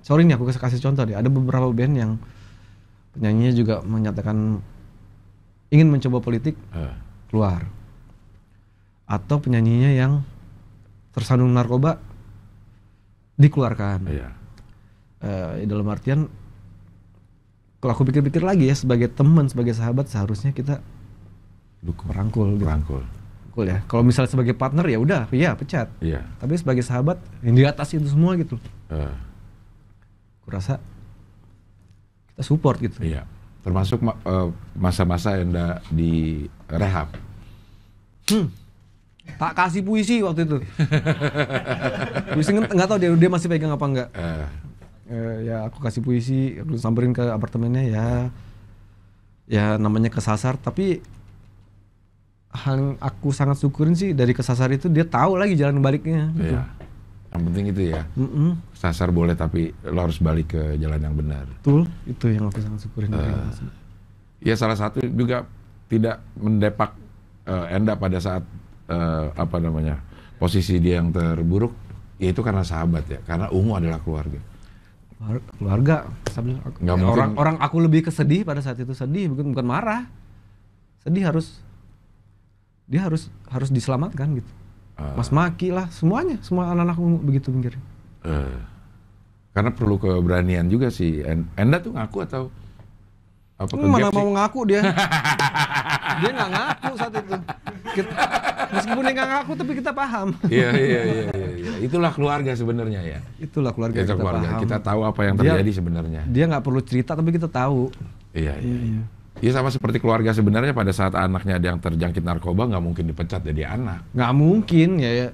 sorry nih aku kasih contoh deh ada beberapa band yang penyanyinya juga menyatakan ingin mencoba politik uh. keluar atau penyanyinya yang tersandung narkoba dikeluarkan. Iya. Uh, dalam artian kalau aku pikir-pikir lagi ya sebagai teman, sebagai sahabat seharusnya kita dukung rangkul gitu. Rangkul. ya. Kalau misalnya sebagai partner ya udah, ya pecat. Iya. Tapi sebagai sahabat yang di atas itu semua gitu. Uh. Eh. Kurasa kita support gitu. Iya. Termasuk eh, masa-masa yang di rehab. Hmm tak kasih puisi waktu itu puisi nggak tahu dia dia masih pegang apa enggak uh. Eh. Uh, eh, ya aku kasih puisi aku samperin ke apartemennya ya ya namanya kesasar tapi yang aku sangat syukurin sih dari kesasar itu dia tahu lagi jalan baliknya gitu. ya. yang penting itu ya mm -mm. kesasar boleh tapi lo harus balik ke jalan yang benar betul itu yang aku sangat syukurin uh, ya salah satu juga tidak mendepak uh, enda pada saat uh, apa namanya posisi dia yang terburuk ya itu karena sahabat ya karena ungu adalah keluarga keluarga ya, orang orang aku lebih kesedih pada saat itu sedih bukan bukan marah sedih harus dia harus harus diselamatkan gitu uh, mas maki lah semuanya semua anak-anak begitu mikirnya uh, eh, karena perlu keberanian juga sih enda tuh ngaku atau apa ke mana mau ngaku dia dia nggak ngaku saat itu kita, meskipun dia nggak ngaku tapi kita paham iya iya iya iya, iya. itulah keluarga sebenarnya ya itulah keluarga Itu kita keluarga paham. kita tahu apa yang terjadi sebenarnya dia nggak perlu cerita tapi kita tahu iya iya, iya iya iya Iya sama seperti keluarga sebenarnya pada saat anaknya ada yang terjangkit narkoba nggak mungkin dipecat jadi anak. Nggak mungkin ya, ya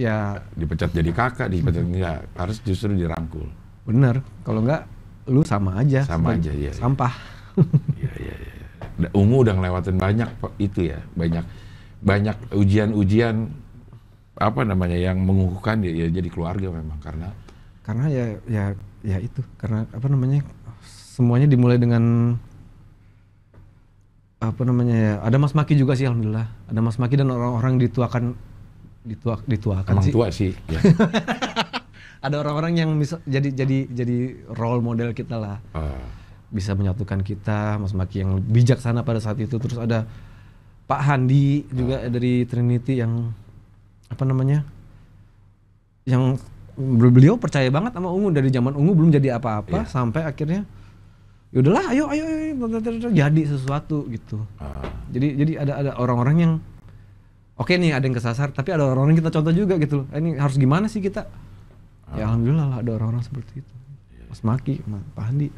ya. Dipecat jadi kakak, dipecat enggak. harus justru dirangkul. Bener, kalau nggak lu sama aja. Sama aja ya. Sampah. Ya. Iya iya iya. Nah, Ungu udah ngelewatin banyak itu ya, banyak banyak ujian-ujian apa namanya yang mengukuhkan ya, ya jadi keluarga memang karena karena ya ya ya itu karena apa namanya semuanya dimulai dengan apa namanya ya ada Mas Maki juga sih alhamdulillah ada Mas Maki dan orang-orang dituakan dituak dituakan Emang sih. tua sih ya. ada orang-orang yang misal jadi jadi jadi role model kita lah ah bisa menyatukan kita Mas Maki yang bijaksana pada saat itu terus ada Pak Handi juga dari Trinity yang apa namanya yang beliau percaya banget sama Ungu dari zaman Ungu belum jadi apa-apa yeah. sampai akhirnya yaudahlah ayo ayo ayo, ayo jadi sesuatu gitu hmm. jadi jadi ada ada orang-orang yang oke nih ada yang kesasar tapi ada orang-orang yang kita contoh juga gitu loh eh, ini harus gimana sih kita hmm. ya ah. alhamdulillah lah ada orang-orang seperti itu iya, iya. Mas Maki Pak Handi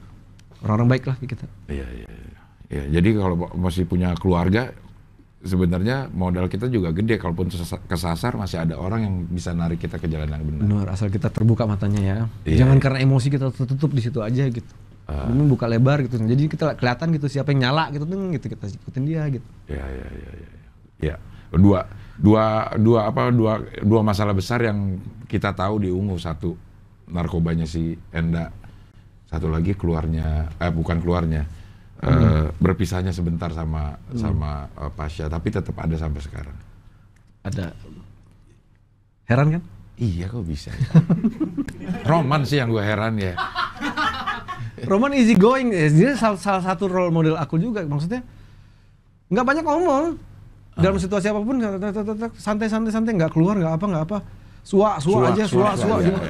orang-orang baik lah kita. Gitu. Iya, iya, iya. Ya, jadi kalau masih punya keluarga, sebenarnya modal kita juga gede. Kalaupun kesasar, masih ada orang yang bisa narik kita ke jalan yang benar. Benar, asal kita terbuka matanya ya. Iya, Jangan iya. karena emosi kita tertutup di situ aja gitu. Uh, buka lebar gitu. Jadi kita kelihatan gitu siapa yang nyala gitu, gitu kita ikutin dia gitu. Iya, iya, iya, iya. Ya. Dua, dua, dua apa? Dua, dua masalah besar yang kita tahu di Ungu satu narkobanya si Enda satu lagi keluarnya eh bukan keluarnya eh, hmm. eh, berpisahnya sebentar sama hmm. sama uh, Pasha tapi tetap ada sampai sekarang ada heran kan iya kok bisa ya? Roman sih yang gue heran ya Roman easy going eh, dia salah, salah satu role model aku juga maksudnya nggak banyak ngomong ah. dalam situasi apapun santai santai santai nggak keluar nggak apa nggak apa suak suak aja suak suak gitu.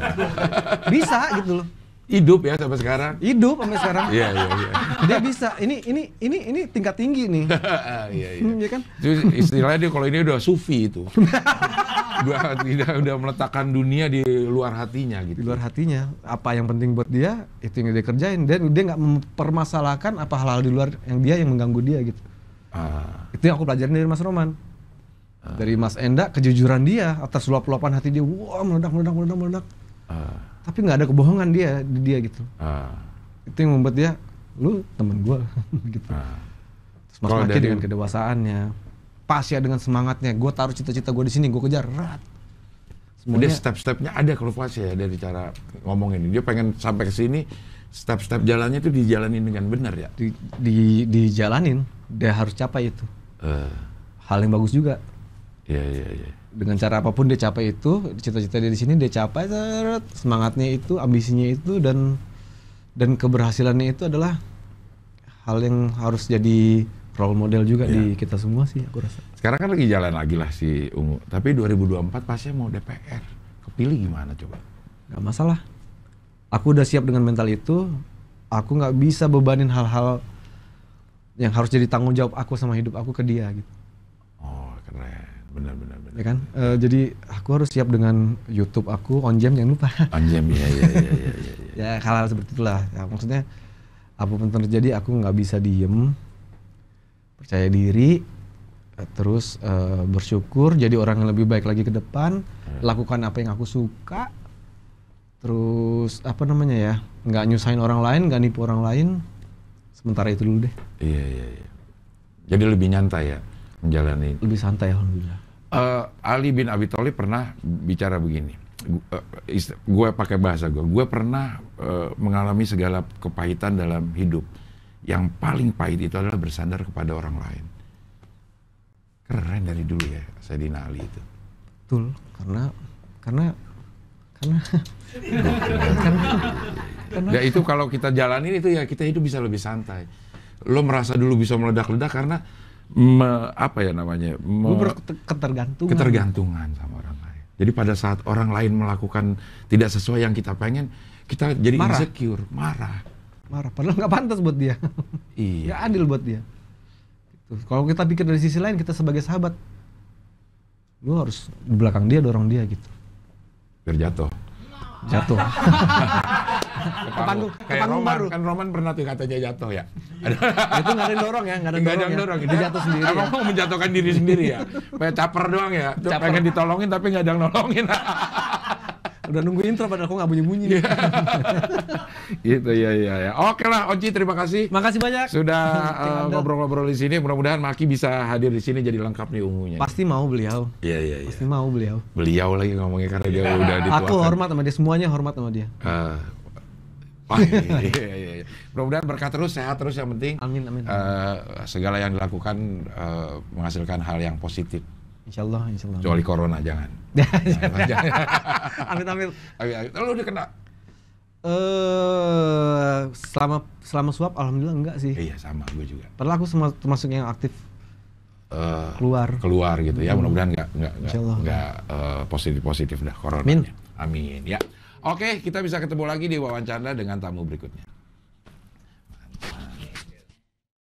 bisa gitu loh Hidup ya sampai sekarang. Hidup sampai sekarang. Iya iya iya. Dia bisa. Ini ini ini ini tingkat tinggi nih. Iya, iya iya. kan? Istilahnya dia kalau ini udah sufi itu. udah tidak udah meletakkan dunia di luar hatinya gitu. Di luar hatinya. Apa yang penting buat dia itu yang dia kerjain dan dia nggak mempermasalahkan apa hal-hal di luar yang dia yang mengganggu dia gitu. Ah. Itu yang aku pelajarin dari Mas Roman. Ah. Dari Mas Enda kejujuran dia atas luap-luapan hati dia, wah wow, meledak meledak meledak meledak. Ah tapi nggak ada kebohongan dia di dia gitu ah. itu yang membuat dia lu temen gue gitu ah. terus Mas Maki dengan kedewasaannya pas ya dengan semangatnya gue taruh cita-cita gue di sini gue kejar rat Semuanya... dia step-stepnya ada kalau pas ya dari cara ngomong ini dia pengen sampai ke sini step-step jalannya itu dijalanin dengan benar ya di, di dijalanin dia harus capai itu uh. hal yang bagus juga iya iya iya dengan cara apapun dia capai itu cita-cita dia di sini dia capai semangatnya itu ambisinya itu dan dan keberhasilannya itu adalah hal yang harus jadi role model juga ya. di iya. kita semua sih aku rasa. Sekarang kan lagi jalan lagi lah si Ungu. Tapi 2024 pasti mau DPR. Kepilih gimana coba? Gak masalah. Aku udah siap dengan mental itu. Aku nggak bisa bebanin hal-hal yang harus jadi tanggung jawab aku sama hidup aku ke dia gitu benar benar benar. Ya kan? E, jadi aku harus siap dengan YouTube aku on jam jangan lupa. On jam ya ya ya ya. ya, ya. ya kalau seperti itulah. Ya, maksudnya apapun terjadi aku nggak bisa diem, percaya diri, eh, terus e, bersyukur jadi orang yang lebih baik lagi ke depan, hmm. lakukan apa yang aku suka, terus apa namanya ya, nggak nyusahin orang lain, nggak nipu orang lain. Sementara itu dulu deh. Iya iya iya. Jadi lebih nyantai ya menjalani. Lebih santai alhamdulillah uh, Ali bin Abi Thalib pernah bicara begini. Gue eh, pakai bahasa gue. Gue pernah uh, mengalami segala kepahitan dalam hidup. Yang paling pahit itu adalah bersandar kepada orang lain. Keren dari dulu ya Sayyidina Ali itu. Betul, karena karena karena karena, karena ya itu kalau kita jalanin itu ya kita hidup bisa lebih santai. Lo merasa dulu bisa meledak-ledak karena me, apa ya namanya? Me, gue Ketergantungan sama orang lain. Jadi pada saat orang lain melakukan tidak sesuai yang kita pengen, kita jadi marah. insecure, marah. Marah. Padahal nggak pantas buat dia. Iya. Gak adil buat dia. Gitu. Kalau kita pikir dari sisi lain, kita sebagai sahabat, lu harus di belakang dia dorong dia gitu. Biar jatuh jatuh. Kepanggung, kayak Roman, baru. kan Roman pernah tuh katanya jatuh ya. itu nggak ada yang dorong ya, nggak ada yang dorong. Ya. dorong. Dia jatuh sendiri. Emang ya. menjatuhkan diri sendiri ya. Kayak caper doang ya. caper. Pengen ditolongin tapi nggak ada yang nolongin. Udah nunggu intro padahal aku nggak bunyi-bunyi. Iya. gitu ya ya ya. Oke lah Oci terima kasih. Makasih banyak. Sudah eh, ngobrol ngobrol-ngobrol di sini. Mudah-mudahan Maki bisa hadir di sini jadi lengkap nih ungunya. Pasti mau beliau. Iya iya iya. Pasti mau beliau. Beliau lagi ngomongnya karena dia iya. udah dituakan. Aku hormat sama dia semuanya hormat sama dia. Uh, Oh, iya, iya, iya. Mudah-mudahan berkat terus, sehat terus yang penting. Amin, amin. amin. Uh, segala yang dilakukan uh, menghasilkan hal yang positif. Insya Allah, insya Allah. Kecuali corona jangan. jangan. amin. amin. Amin, Lalu udah kena? Eh uh, selama selama suap alhamdulillah enggak sih. Iya sama gue juga. Padahal aku termasuk yang aktif uh, keluar keluar gitu ya hmm. mudah-mudahan enggak, enggak, enggak uh, eh, positif positif dah corona amin amin ya oke kita bisa ketemu lagi di wawancara dengan tamu berikutnya Mantap.